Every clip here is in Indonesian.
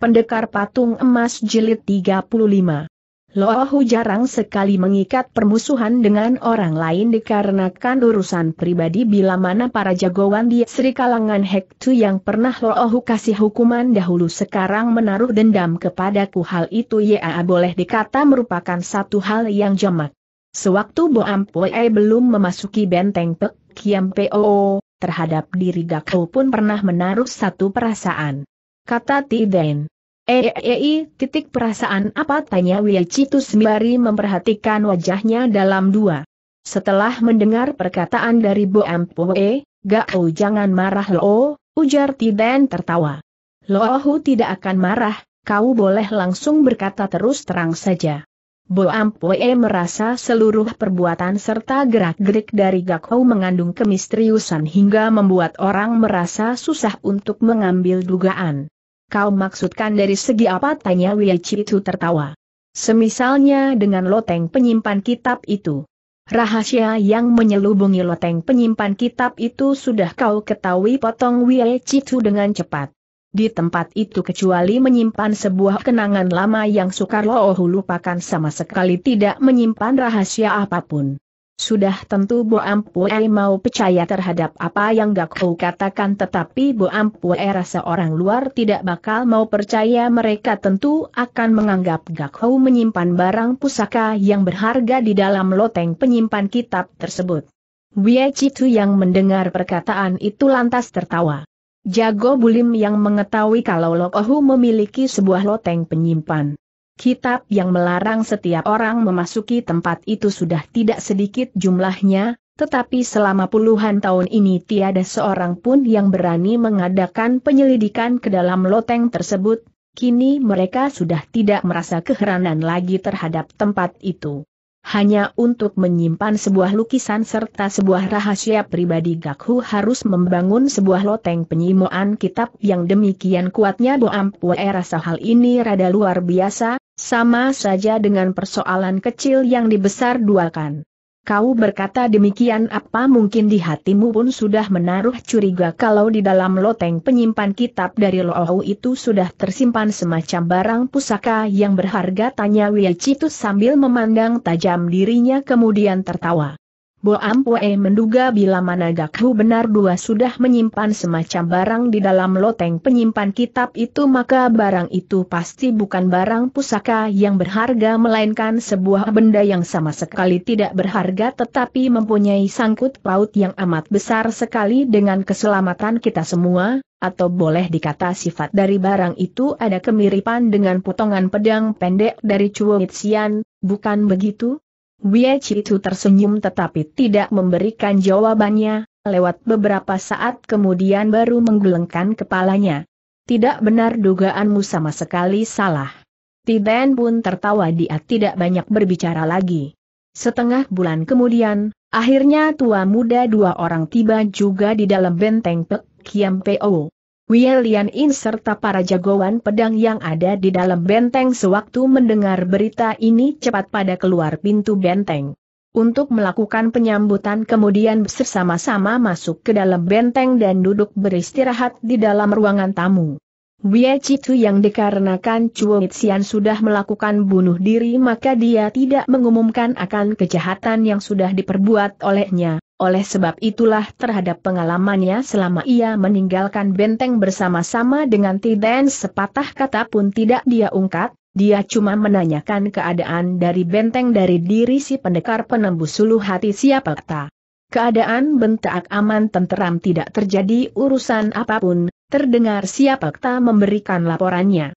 Pendekar Patung Emas Jilid 35 Lohu jarang sekali mengikat permusuhan dengan orang lain dikarenakan urusan pribadi bila mana para jagoan di Sri kalangan Hektu yang pernah Lohu kasih hukuman dahulu sekarang menaruh dendam kepadaku hal itu ya boleh dikata merupakan satu hal yang jamak. Sewaktu Boam Pue belum memasuki benteng Pek Kiam Poo, terhadap diri Gakau pun pernah menaruh satu perasaan kata Tiden. Eei, titik perasaan apa tanya Chitu sembari memperhatikan wajahnya dalam dua. Setelah mendengar perkataan dari Bo Ampoe, Gao jangan marah Lo, ujar Tiden tertawa. Lohu tidak akan marah, kau boleh langsung berkata terus terang saja. Bo Ampoe merasa seluruh perbuatan serta gerak-gerik dari Gakho mengandung kemisteriusan hingga membuat orang merasa susah untuk mengambil dugaan. Kau maksudkan dari segi apa tanya Chi itu tertawa. Semisalnya dengan loteng penyimpan kitab itu. Rahasia yang menyelubungi loteng penyimpan kitab itu sudah kau ketahui potong Chi itu dengan cepat. Di tempat itu kecuali menyimpan sebuah kenangan lama yang sukar Soekarno lupakan sama sekali tidak menyimpan rahasia apapun. Sudah tentu Bo Ampue mau percaya terhadap apa yang Gak Gakho katakan tetapi Bo Ampue rasa orang luar tidak bakal mau percaya mereka tentu akan menganggap Gak Gakho menyimpan barang pusaka yang berharga di dalam loteng penyimpan kitab tersebut. Wei Citu yang mendengar perkataan itu lantas tertawa. Jago Bulim yang mengetahui kalau Lokohu memiliki sebuah loteng penyimpan Kitab yang melarang setiap orang memasuki tempat itu sudah tidak sedikit jumlahnya, tetapi selama puluhan tahun ini tiada seorang pun yang berani mengadakan penyelidikan ke dalam loteng tersebut, kini mereka sudah tidak merasa keheranan lagi terhadap tempat itu. Hanya untuk menyimpan sebuah lukisan serta sebuah rahasia pribadi Gakhu harus membangun sebuah loteng penyimuan kitab yang demikian kuatnya Boampu rasa hal ini rada luar biasa, sama saja dengan persoalan kecil yang dibesar duakan. Kau berkata demikian apa mungkin di hatimu pun sudah menaruh curiga kalau di dalam loteng penyimpan kitab dari Lohu itu sudah tersimpan semacam barang pusaka yang berharga tanya Wiecitus sambil memandang tajam dirinya kemudian tertawa. Boam Ampue menduga bila Managakhu benar dua sudah menyimpan semacam barang di dalam loteng penyimpan kitab itu maka barang itu pasti bukan barang pusaka yang berharga melainkan sebuah benda yang sama sekali tidak berharga tetapi mempunyai sangkut paut yang amat besar sekali dengan keselamatan kita semua, atau boleh dikata sifat dari barang itu ada kemiripan dengan potongan pedang pendek dari Chuo Mitsian, bukan begitu? Wei Chitu tersenyum tetapi tidak memberikan jawabannya, lewat beberapa saat kemudian baru menggelengkan kepalanya. Tidak benar dugaanmu sama sekali salah. Tiden pun tertawa dia tidak banyak berbicara lagi. Setengah bulan kemudian, akhirnya tua muda dua orang tiba juga di dalam benteng Pek Kiam Po. Lian In serta para jagoan pedang yang ada di dalam benteng sewaktu mendengar berita ini cepat pada keluar pintu benteng. Untuk melakukan penyambutan kemudian bersama-sama masuk ke dalam benteng dan duduk beristirahat di dalam ruangan tamu. Wie Citu yang dikarenakan Chuo Mitsian sudah melakukan bunuh diri maka dia tidak mengumumkan akan kejahatan yang sudah diperbuat olehnya oleh sebab itulah terhadap pengalamannya selama ia meninggalkan benteng bersama-sama dengan Tiden sepatah kata pun tidak dia ungkap, dia cuma menanyakan keadaan dari benteng dari diri si pendekar penembus suluh hati siapa kata. Keadaan bentak aman tenteram tidak terjadi urusan apapun, terdengar siapa kata memberikan laporannya.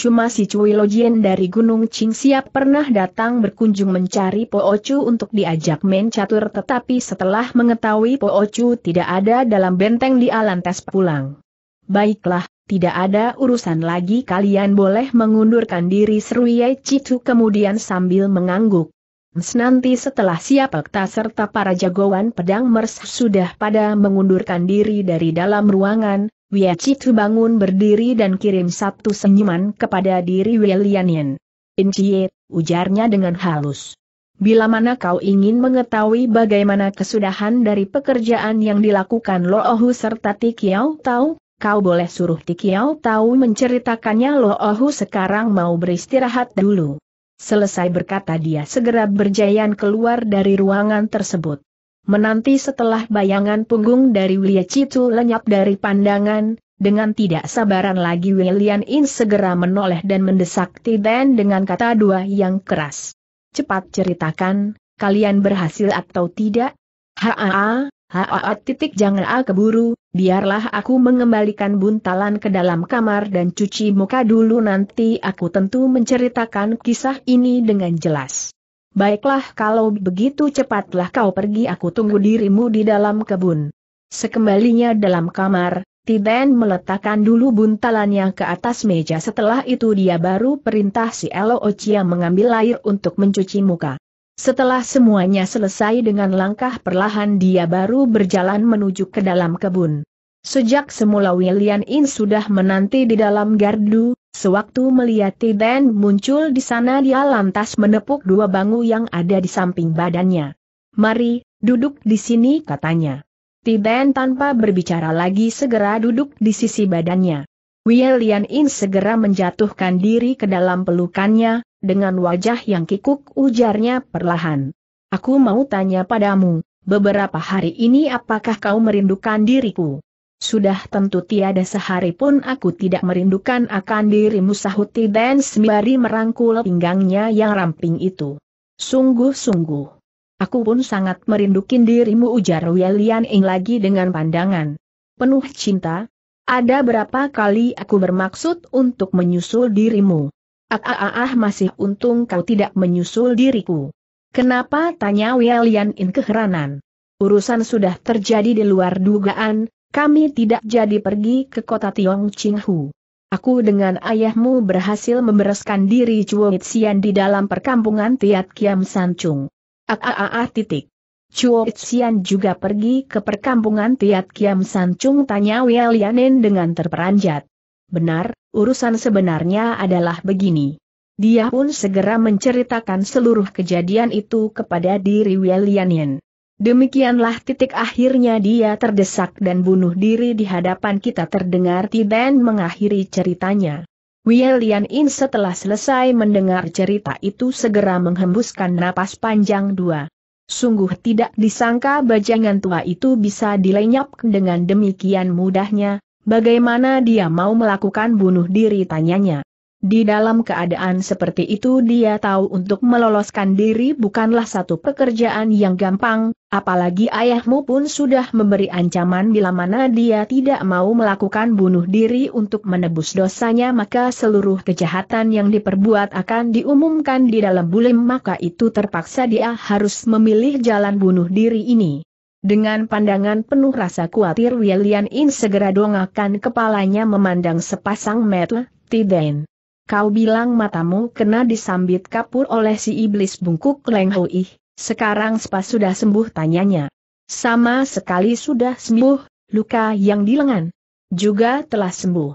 Cuma si Cui Lojian dari Gunung Ching siap pernah datang berkunjung mencari Po Ocu untuk diajak main catur tetapi setelah mengetahui Po Ocu tidak ada dalam benteng di Alantas pulang. Baiklah, tidak ada urusan lagi kalian boleh mengundurkan diri seru Yai Citu kemudian sambil mengangguk. Nanti setelah siap ekta serta para jagoan pedang mers sudah pada mengundurkan diri dari dalam ruangan, Chitu bangun berdiri dan kirim satu senyuman kepada diri Willianin. Incie, ujarnya dengan halus. Bila mana kau ingin mengetahui bagaimana kesudahan dari pekerjaan yang dilakukan Lo Loohu serta Tikiao Tau, kau boleh suruh Tikiao Tau menceritakannya Lo Loohu sekarang mau beristirahat dulu. Selesai berkata dia segera berjaya keluar dari ruangan tersebut menanti setelah bayangan punggung dari Wilia Citu lenyap dari pandangan, dengan tidak sabaran lagi Wilian In segera menoleh dan mendesak Tiden dengan kata dua yang keras. Cepat ceritakan, kalian berhasil atau tidak? Haa, haa titik jangan a ah, keburu, biarlah aku mengembalikan buntalan ke dalam kamar dan cuci muka dulu nanti aku tentu menceritakan kisah ini dengan jelas. Baiklah kalau begitu cepatlah kau pergi aku tunggu dirimu di dalam kebun. Sekembalinya dalam kamar, Tiden meletakkan dulu buntalannya ke atas meja setelah itu dia baru perintah si Elo Ochia mengambil air untuk mencuci muka. Setelah semuanya selesai dengan langkah perlahan dia baru berjalan menuju ke dalam kebun. Sejak semula William In sudah menanti di dalam gardu, sewaktu melihat Tiden muncul di sana dia lantas menepuk dua bangu yang ada di samping badannya. Mari, duduk di sini katanya. Tiden tanpa berbicara lagi segera duduk di sisi badannya. William In segera menjatuhkan diri ke dalam pelukannya, dengan wajah yang kikuk ujarnya perlahan. Aku mau tanya padamu, beberapa hari ini apakah kau merindukan diriku? Sudah tentu tiada sehari pun aku tidak merindukan akan dirimu sahut dan sembari merangkul pinggangnya yang ramping itu. Sungguh-sungguh. Aku pun sangat merindukin dirimu ujar Wielian Ing lagi dengan pandangan. Penuh cinta, ada berapa kali aku bermaksud untuk menyusul dirimu. Ah, ah, ah, ah masih untung kau tidak menyusul diriku. Kenapa tanya Wielian In keheranan. Urusan sudah terjadi di luar dugaan, kami tidak jadi pergi ke kota Tiong Qinghu. Aku dengan ayahmu berhasil membereskan diri Chuo Xian di dalam perkampungan Tiat Kiam Sancung. Aaaa ah, ah, ah, titik. Chuo Xian juga pergi ke perkampungan Tiat Kiam Sancung tanya Lianen dengan terperanjat. Benar, urusan sebenarnya adalah begini. Dia pun segera menceritakan seluruh kejadian itu kepada diri Lianen. Demikianlah titik akhirnya dia terdesak dan bunuh diri di hadapan kita terdengar Tiben mengakhiri ceritanya. Wielian In setelah selesai mendengar cerita itu segera menghembuskan napas panjang dua. Sungguh tidak disangka bajangan tua itu bisa dilenyapkan dengan demikian mudahnya, bagaimana dia mau melakukan bunuh diri tanyanya. Di dalam keadaan seperti itu dia tahu untuk meloloskan diri bukanlah satu pekerjaan yang gampang, apalagi ayahmu pun sudah memberi ancaman bila mana dia tidak mau melakukan bunuh diri untuk menebus dosanya maka seluruh kejahatan yang diperbuat akan diumumkan di dalam bulim maka itu terpaksa dia harus memilih jalan bunuh diri ini. Dengan pandangan penuh rasa khawatir William In segera dongakan kepalanya memandang sepasang mata Tiden. Kau bilang matamu kena disambit kapur oleh si iblis bungkuk Leng Hui. Sekarang spa sudah sembuh tanyanya. Sama sekali sudah sembuh, luka yang di lengan. Juga telah sembuh.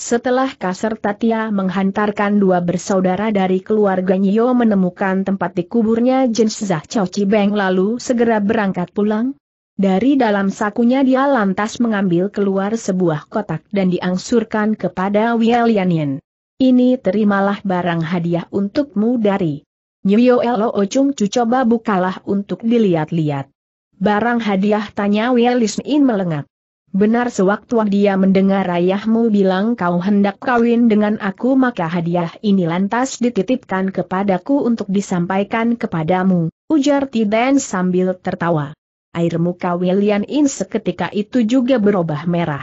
Setelah Kasar Tatia menghantarkan dua bersaudara dari keluarga Nyo menemukan tempat dikuburnya jenazah Chi Beng lalu segera berangkat pulang, dari dalam sakunya dia lantas mengambil keluar sebuah kotak dan diangsurkan kepada Wielianyen. Ini terimalah barang hadiah untukmu dari Nyuyo Elo Ocung Cu coba bukalah untuk dilihat-lihat. Barang hadiah tanya Welismin melengak. Benar sewaktu dia mendengar ayahmu bilang kau hendak kawin dengan aku maka hadiah ini lantas dititipkan kepadaku untuk disampaikan kepadamu, ujar Tiden sambil tertawa. Air muka William In seketika itu juga berubah merah.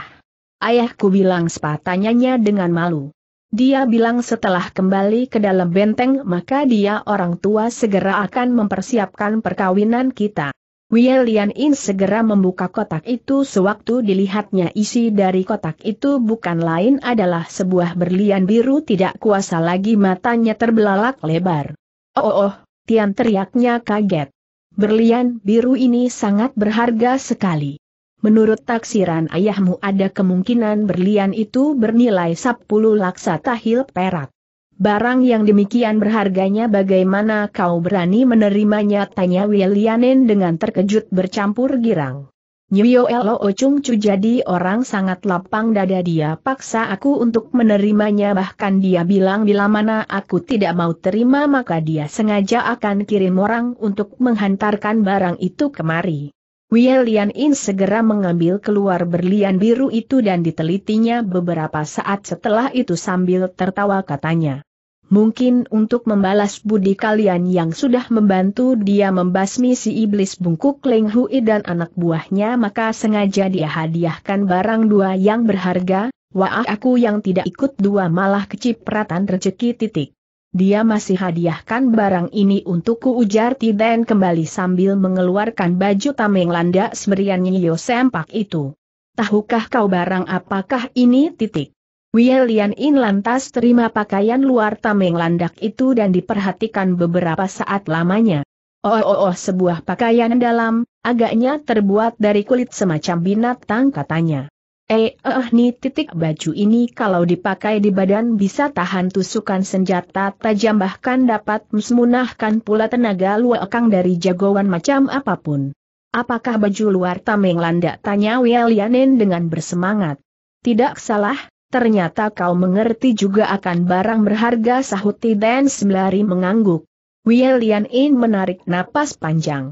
Ayahku bilang sepatanya dengan malu. Dia bilang setelah kembali ke dalam benteng maka dia orang tua segera akan mempersiapkan perkawinan kita. William In segera membuka kotak itu sewaktu dilihatnya isi dari kotak itu bukan lain adalah sebuah berlian biru tidak kuasa lagi matanya terbelalak lebar. Oh oh, oh Tian teriaknya kaget. Berlian biru ini sangat berharga sekali. Menurut taksiran ayahmu ada kemungkinan berlian itu bernilai 10 laksa tahil perak. Barang yang demikian berharganya bagaimana kau berani menerimanya tanya Willianen dengan terkejut bercampur girang. Nyuyo Elo Ocung Cu jadi orang sangat lapang dada dia paksa aku untuk menerimanya bahkan dia bilang bila mana aku tidak mau terima maka dia sengaja akan kirim orang untuk menghantarkan barang itu kemari. Wei In segera mengambil keluar berlian biru itu dan ditelitinya beberapa saat setelah itu sambil tertawa katanya. Mungkin untuk membalas budi kalian yang sudah membantu dia membasmi si iblis bungkuk Leng Hui dan anak buahnya maka sengaja dia hadiahkan barang dua yang berharga, Wah aku yang tidak ikut dua malah kecipratan rezeki titik dia masih hadiahkan barang ini untukku ujar Tiden kembali sambil mengeluarkan baju tameng landak semerian Nyiyo Sempak itu. Tahukah kau barang apakah ini titik? Wielian In lantas terima pakaian luar tameng landak itu dan diperhatikan beberapa saat lamanya. Oh, oh, oh sebuah pakaian dalam, agaknya terbuat dari kulit semacam binatang katanya. Eh, eh nih titik baju ini kalau dipakai di badan bisa tahan tusukan senjata tajam bahkan dapat musmunahkan pula tenaga luakang dari jagoan macam apapun. Apakah baju luar tameng landa tanya Wialianen dengan bersemangat. Tidak salah, ternyata kau mengerti juga akan barang berharga sahut dan Semlari mengangguk. Wielian menarik napas panjang.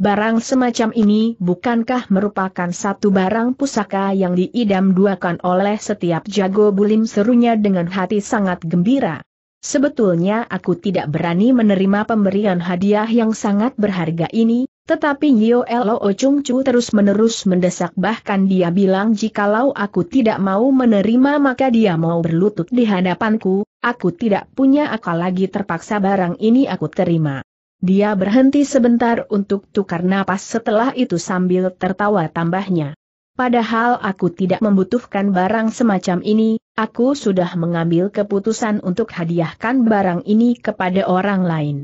Barang semacam ini bukankah merupakan satu barang pusaka yang diidam-duakan oleh setiap jago bulim serunya dengan hati sangat gembira? Sebetulnya aku tidak berani menerima pemberian hadiah yang sangat berharga ini, tetapi Nyo Elo Chung Chu terus-menerus mendesak bahkan dia bilang jikalau aku tidak mau menerima maka dia mau berlutut di hadapanku, aku tidak punya akal lagi terpaksa barang ini aku terima. Dia berhenti sebentar untuk tukar napas setelah itu sambil tertawa tambahnya. Padahal aku tidak membutuhkan barang semacam ini, aku sudah mengambil keputusan untuk hadiahkan barang ini kepada orang lain.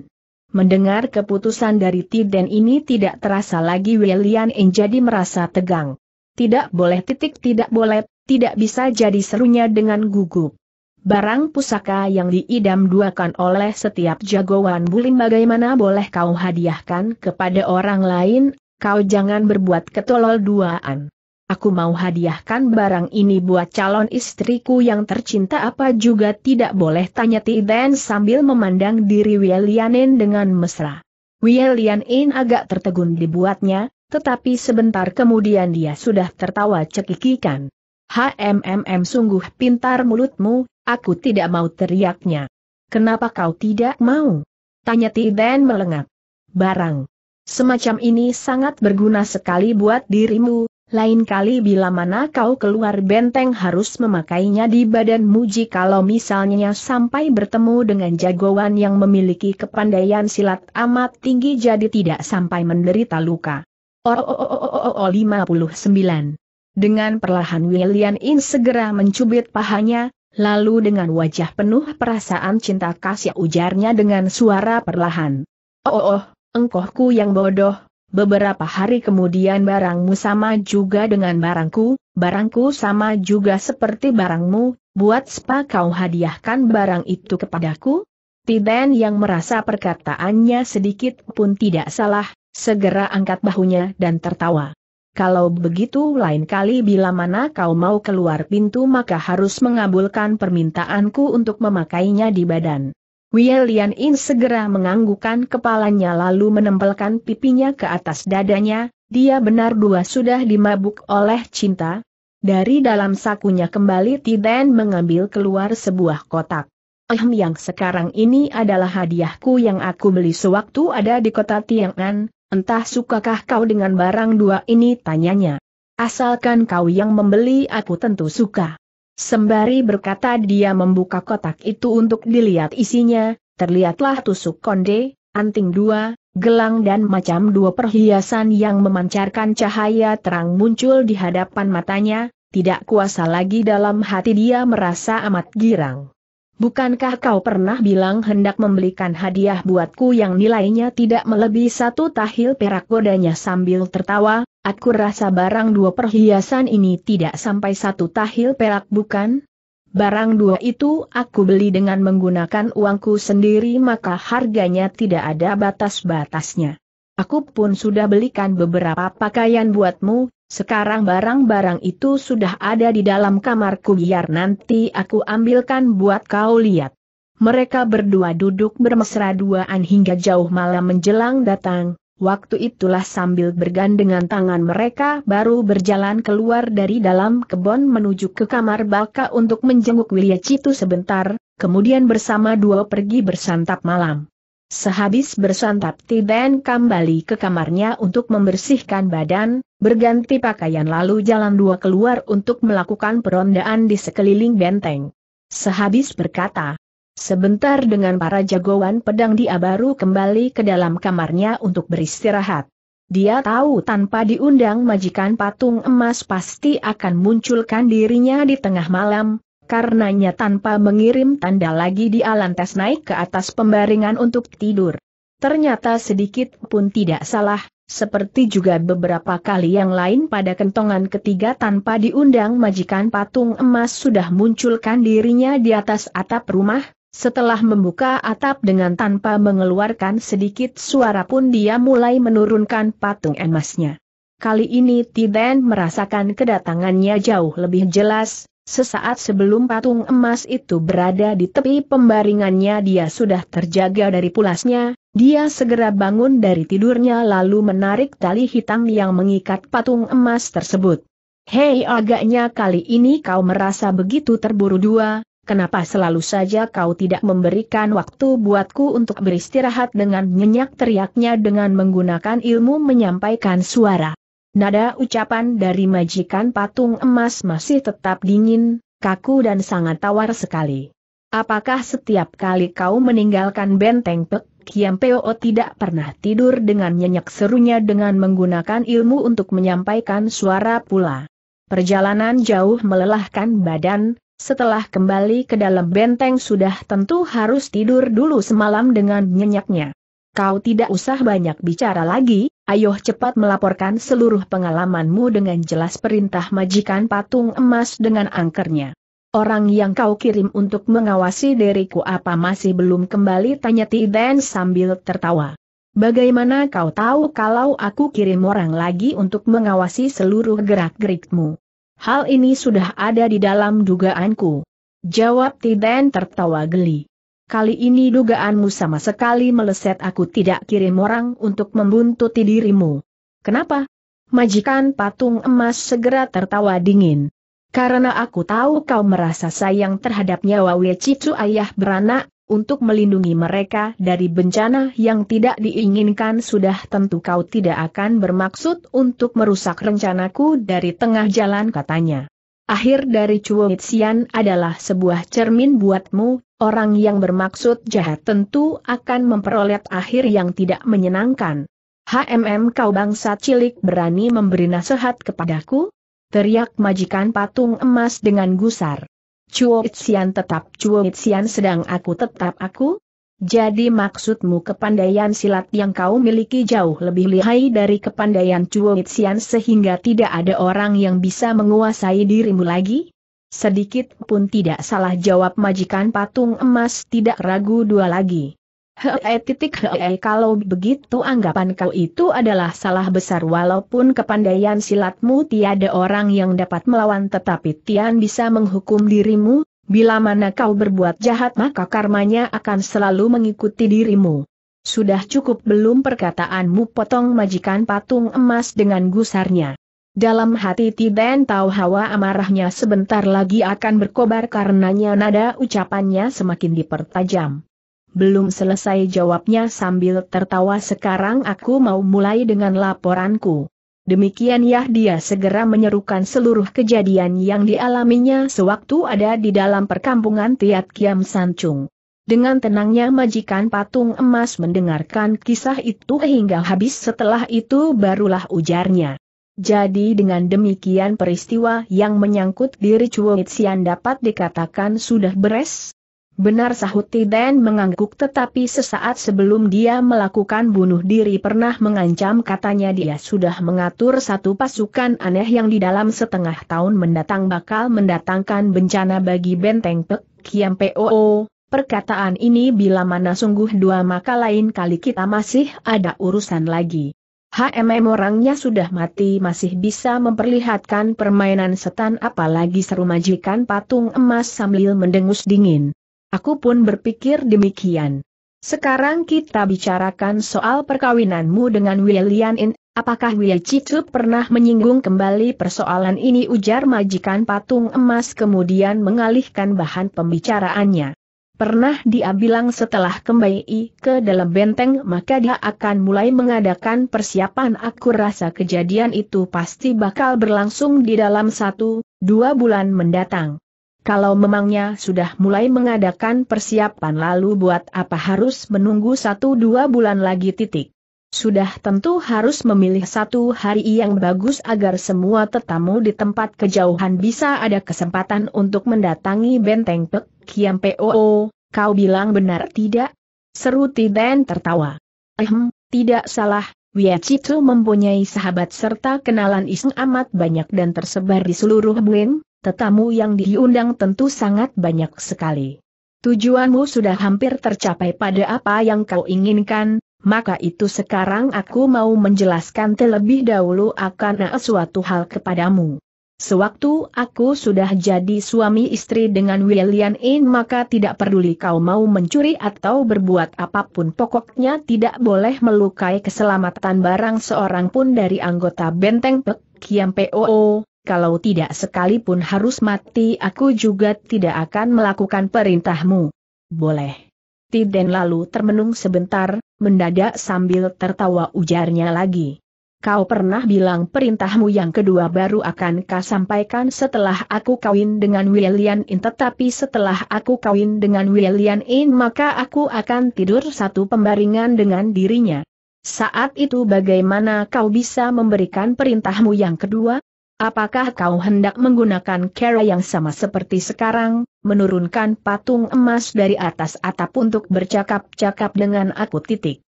Mendengar keputusan dari Tiden ini tidak terasa lagi William menjadi jadi merasa tegang. Tidak boleh titik tidak boleh, tidak bisa jadi serunya dengan gugup barang pusaka yang diidam-duakan oleh setiap jagoan bulim bagaimana boleh kau hadiahkan kepada orang lain, kau jangan berbuat ketolol duaan. Aku mau hadiahkan barang ini buat calon istriku yang tercinta apa juga tidak boleh tanya Tiden sambil memandang diri Wielianin dengan mesra. Wielianin agak tertegun dibuatnya, tetapi sebentar kemudian dia sudah tertawa cekikikan. HMMM sungguh pintar mulutmu, aku tidak mau teriaknya. Kenapa kau tidak mau? Tanya Tiden melengak. Barang. Semacam ini sangat berguna sekali buat dirimu, lain kali bila mana kau keluar benteng harus memakainya di badanmu kalau misalnya sampai bertemu dengan jagoan yang memiliki kepandaian silat amat tinggi jadi tidak sampai menderita luka. Oh, oh, oh, oh, oh, oh, oh 59. Dengan perlahan William In segera mencubit pahanya, lalu dengan wajah penuh perasaan cinta kasih ujarnya dengan suara perlahan. Oh, oh, oh, engkohku yang bodoh, beberapa hari kemudian barangmu sama juga dengan barangku, barangku sama juga seperti barangmu, buat spa kau hadiahkan barang itu kepadaku? Tiden yang merasa perkataannya sedikit pun tidak salah, segera angkat bahunya dan tertawa. Kalau begitu lain kali bila mana kau mau keluar pintu maka harus mengabulkan permintaanku untuk memakainya di badan. Lian In segera menganggukkan kepalanya lalu menempelkan pipinya ke atas dadanya, dia benar dua sudah dimabuk oleh cinta. Dari dalam sakunya kembali Tiden mengambil keluar sebuah kotak. Ehm yang sekarang ini adalah hadiahku yang aku beli sewaktu ada di kota Tiangan, Entah sukakah kau dengan barang dua ini tanyanya. Asalkan kau yang membeli aku tentu suka. Sembari berkata dia membuka kotak itu untuk dilihat isinya, terlihatlah tusuk konde, anting dua, gelang dan macam dua perhiasan yang memancarkan cahaya terang muncul di hadapan matanya, tidak kuasa lagi dalam hati dia merasa amat girang. Bukankah kau pernah bilang hendak membelikan hadiah buatku yang nilainya tidak melebihi satu tahil perak godanya sambil tertawa, aku rasa barang dua perhiasan ini tidak sampai satu tahil perak bukan? Barang dua itu aku beli dengan menggunakan uangku sendiri maka harganya tidak ada batas-batasnya. Aku pun sudah belikan beberapa pakaian buatmu, sekarang barang-barang itu sudah ada di dalam kamarku biar nanti aku ambilkan buat kau lihat. Mereka berdua duduk bermesra duaan hingga jauh malam menjelang datang, waktu itulah sambil bergandengan tangan mereka baru berjalan keluar dari dalam kebon menuju ke kamar baka untuk menjenguk Wilia Citu sebentar, kemudian bersama dua pergi bersantap malam. Sehabis bersantap Tiben kembali ke kamarnya untuk membersihkan badan, berganti pakaian lalu jalan dua keluar untuk melakukan perondaan di sekeliling benteng. Sehabis berkata, sebentar dengan para jagoan pedang dia baru kembali ke dalam kamarnya untuk beristirahat. Dia tahu tanpa diundang majikan patung emas pasti akan munculkan dirinya di tengah malam, Karenanya tanpa mengirim tanda lagi dia lantas naik ke atas pembaringan untuk tidur. Ternyata sedikit pun tidak salah, seperti juga beberapa kali yang lain pada kentongan ketiga tanpa diundang majikan patung emas sudah munculkan dirinya di atas atap rumah, setelah membuka atap dengan tanpa mengeluarkan sedikit suara pun dia mulai menurunkan patung emasnya. Kali ini Tiden merasakan kedatangannya jauh lebih jelas, Sesaat sebelum patung emas itu berada di tepi pembaringannya dia sudah terjaga dari pulasnya, dia segera bangun dari tidurnya lalu menarik tali hitam yang mengikat patung emas tersebut. Hei agaknya kali ini kau merasa begitu terburu dua, kenapa selalu saja kau tidak memberikan waktu buatku untuk beristirahat dengan nyenyak teriaknya dengan menggunakan ilmu menyampaikan suara. Nada ucapan dari majikan patung emas masih tetap dingin, kaku dan sangat tawar sekali. Apakah setiap kali kau meninggalkan benteng Pek Kiam Peo tidak pernah tidur dengan nyenyak serunya dengan menggunakan ilmu untuk menyampaikan suara pula. Perjalanan jauh melelahkan badan, setelah kembali ke dalam benteng sudah tentu harus tidur dulu semalam dengan nyenyaknya. Kau tidak usah banyak bicara lagi, ayo cepat melaporkan seluruh pengalamanmu dengan jelas perintah majikan patung emas dengan angkernya. Orang yang kau kirim untuk mengawasi diriku apa masih belum kembali tanya Tiden sambil tertawa. Bagaimana kau tahu kalau aku kirim orang lagi untuk mengawasi seluruh gerak-gerikmu? Hal ini sudah ada di dalam dugaanku. Jawab Tiden tertawa geli. Kali ini dugaanmu sama sekali meleset aku tidak kirim orang untuk membuntuti dirimu. Kenapa? Majikan patung emas segera tertawa dingin. Karena aku tahu kau merasa sayang terhadap nyawa Wecicu ayah beranak, untuk melindungi mereka dari bencana yang tidak diinginkan sudah tentu kau tidak akan bermaksud untuk merusak rencanaku dari tengah jalan katanya. Akhir dari cuitsian adalah sebuah cermin buatmu, orang yang bermaksud jahat tentu akan memperoleh akhir yang tidak menyenangkan. HMM kau bangsa cilik berani memberi nasihat kepadaku? Teriak majikan patung emas dengan gusar. Cuo Itsian tetap Cuo Itsian sedang aku tetap aku? Jadi maksudmu kepandaian silat yang kau miliki jauh lebih lihai dari kepandaian Chuo sehingga tidak ada orang yang bisa menguasai dirimu lagi? Sedikit pun tidak salah jawab majikan patung emas tidak ragu dua lagi. Hee titik kalau begitu anggapan kau itu adalah salah besar walaupun kepandaian silatmu tiada orang yang dapat melawan tetapi Tian bisa menghukum dirimu, Bila mana kau berbuat jahat maka karmanya akan selalu mengikuti dirimu. Sudah cukup belum perkataanmu potong majikan patung emas dengan gusarnya. Dalam hati Tiden tahu hawa amarahnya sebentar lagi akan berkobar karenanya nada ucapannya semakin dipertajam. Belum selesai jawabnya sambil tertawa sekarang aku mau mulai dengan laporanku. Demikian ya dia segera menyerukan seluruh kejadian yang dialaminya sewaktu ada di dalam perkampungan Tiat Kiam Sancung. Dengan tenangnya majikan patung emas mendengarkan kisah itu hingga habis setelah itu barulah ujarnya. Jadi dengan demikian peristiwa yang menyangkut diri Chuo Xian dapat dikatakan sudah beres? Benar sahut Tiden mengangguk tetapi sesaat sebelum dia melakukan bunuh diri pernah mengancam katanya dia sudah mengatur satu pasukan aneh yang di dalam setengah tahun mendatang bakal mendatangkan bencana bagi benteng Pek Kiam POO. Perkataan ini bila mana sungguh dua maka lain kali kita masih ada urusan lagi. HMM orangnya sudah mati masih bisa memperlihatkan permainan setan apalagi seru majikan patung emas sambil mendengus dingin. Aku pun berpikir demikian. Sekarang kita bicarakan soal perkawinanmu dengan William In. Apakah Wei Cicu pernah menyinggung kembali persoalan ini ujar majikan patung emas kemudian mengalihkan bahan pembicaraannya. Pernah dia bilang setelah kembali ke dalam benteng maka dia akan mulai mengadakan persiapan aku rasa kejadian itu pasti bakal berlangsung di dalam satu, dua bulan mendatang. Kalau memangnya sudah mulai mengadakan persiapan lalu buat apa harus menunggu satu dua bulan lagi titik. Sudah tentu harus memilih satu hari yang bagus agar semua tetamu di tempat kejauhan bisa ada kesempatan untuk mendatangi benteng Pek Kiam POO, kau bilang benar tidak? Seru Tiden tertawa. Ehem, tidak salah, Wiacitu mempunyai sahabat serta kenalan iseng amat banyak dan tersebar di seluruh Buin, tetamu yang diundang tentu sangat banyak sekali. Tujuanmu sudah hampir tercapai pada apa yang kau inginkan, maka itu sekarang aku mau menjelaskan terlebih dahulu akan suatu hal kepadamu. Sewaktu aku sudah jadi suami istri dengan William In maka tidak peduli kau mau mencuri atau berbuat apapun pokoknya tidak boleh melukai keselamatan barang seorang pun dari anggota benteng Pek Kiam POO, kalau tidak sekalipun harus mati aku juga tidak akan melakukan perintahmu. Boleh. Tiden lalu termenung sebentar, mendadak sambil tertawa ujarnya lagi. Kau pernah bilang perintahmu yang kedua baru akan kau sampaikan setelah aku kawin dengan William In tetapi setelah aku kawin dengan William In maka aku akan tidur satu pembaringan dengan dirinya. Saat itu bagaimana kau bisa memberikan perintahmu yang kedua? Apakah kau hendak menggunakan cara yang sama seperti sekarang, menurunkan patung emas dari atas atap untuk bercakap-cakap dengan aku titik?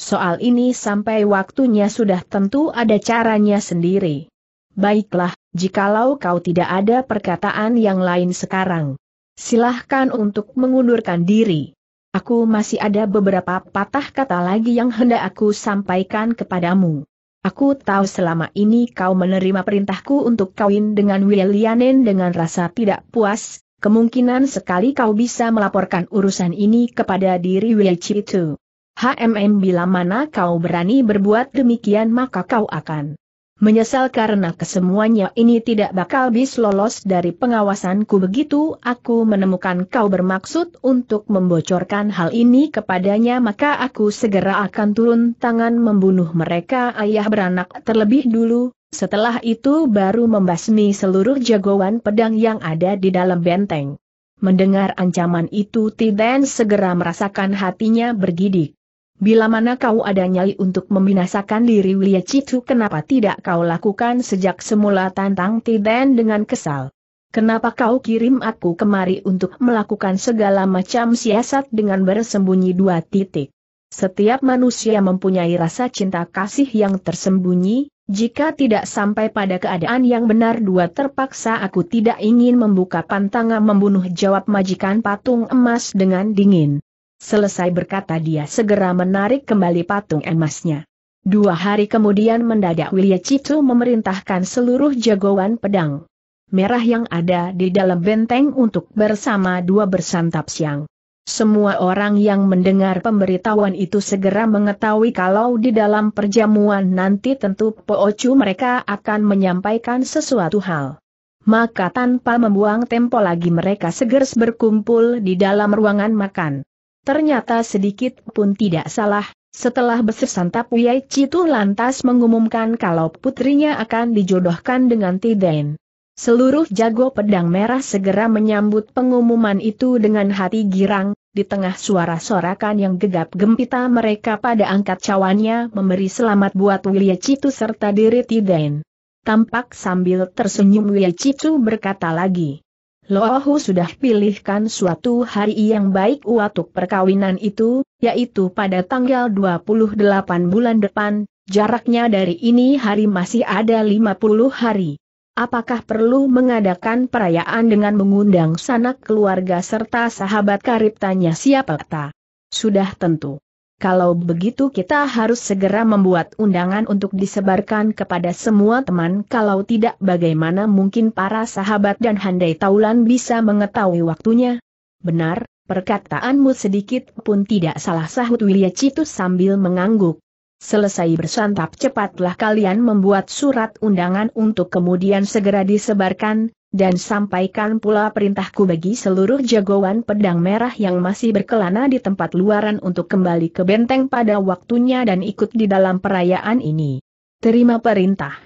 Soal ini sampai waktunya sudah tentu ada caranya sendiri. Baiklah, jikalau kau tidak ada perkataan yang lain sekarang. Silahkan untuk mengundurkan diri. Aku masih ada beberapa patah kata lagi yang hendak aku sampaikan kepadamu. Aku tahu selama ini kau menerima perintahku untuk kawin dengan Wilianen dengan rasa tidak puas, kemungkinan sekali kau bisa melaporkan urusan ini kepada diri Wilci itu. HMM bila mana kau berani berbuat demikian maka kau akan menyesal karena kesemuanya ini tidak bakal bis lolos dari pengawasanku begitu aku menemukan kau bermaksud untuk membocorkan hal ini kepadanya maka aku segera akan turun tangan membunuh mereka ayah beranak terlebih dulu, setelah itu baru membasmi seluruh jagoan pedang yang ada di dalam benteng. Mendengar ancaman itu Tiden segera merasakan hatinya bergidik. Bila mana kau ada nyali untuk membinasakan diri Wilia Citu kenapa tidak kau lakukan sejak semula tantang Tiden dengan kesal? Kenapa kau kirim aku kemari untuk melakukan segala macam siasat dengan bersembunyi dua titik? Setiap manusia mempunyai rasa cinta kasih yang tersembunyi, jika tidak sampai pada keadaan yang benar dua terpaksa aku tidak ingin membuka pantangan membunuh jawab majikan patung emas dengan dingin. Selesai berkata dia segera menarik kembali patung emasnya. Dua hari kemudian mendadak Wilya Citu memerintahkan seluruh jagoan pedang merah yang ada di dalam benteng untuk bersama dua bersantap siang. Semua orang yang mendengar pemberitahuan itu segera mengetahui kalau di dalam perjamuan nanti tentu Poocu mereka akan menyampaikan sesuatu hal. Maka tanpa membuang tempo lagi mereka segera berkumpul di dalam ruangan makan. Ternyata sedikit pun tidak salah, setelah bersantap Wiyai Citu lantas mengumumkan kalau putrinya akan dijodohkan dengan Tiden. Seluruh jago pedang merah segera menyambut pengumuman itu dengan hati girang, di tengah suara sorakan yang gegap gempita mereka pada angkat cawannya memberi selamat buat Wilya Citu serta diri Tiden. Tampak sambil tersenyum Wilya Citu berkata lagi, Lohu sudah pilihkan suatu hari yang baik untuk perkawinan itu, yaitu pada tanggal 28 bulan depan, jaraknya dari ini hari masih ada 50 hari. Apakah perlu mengadakan perayaan dengan mengundang sanak keluarga serta sahabat karib tanya siapa ta? Sudah tentu. Kalau begitu kita harus segera membuat undangan untuk disebarkan kepada semua teman kalau tidak bagaimana mungkin para sahabat dan handai taulan bisa mengetahui waktunya. Benar, perkataanmu sedikit pun tidak salah sahut Wilya Citus sambil mengangguk. Selesai bersantap cepatlah kalian membuat surat undangan untuk kemudian segera disebarkan, dan sampaikan pula perintahku bagi seluruh jagoan pedang merah yang masih berkelana di tempat luaran untuk kembali ke benteng pada waktunya dan ikut di dalam perayaan ini. Terima perintah.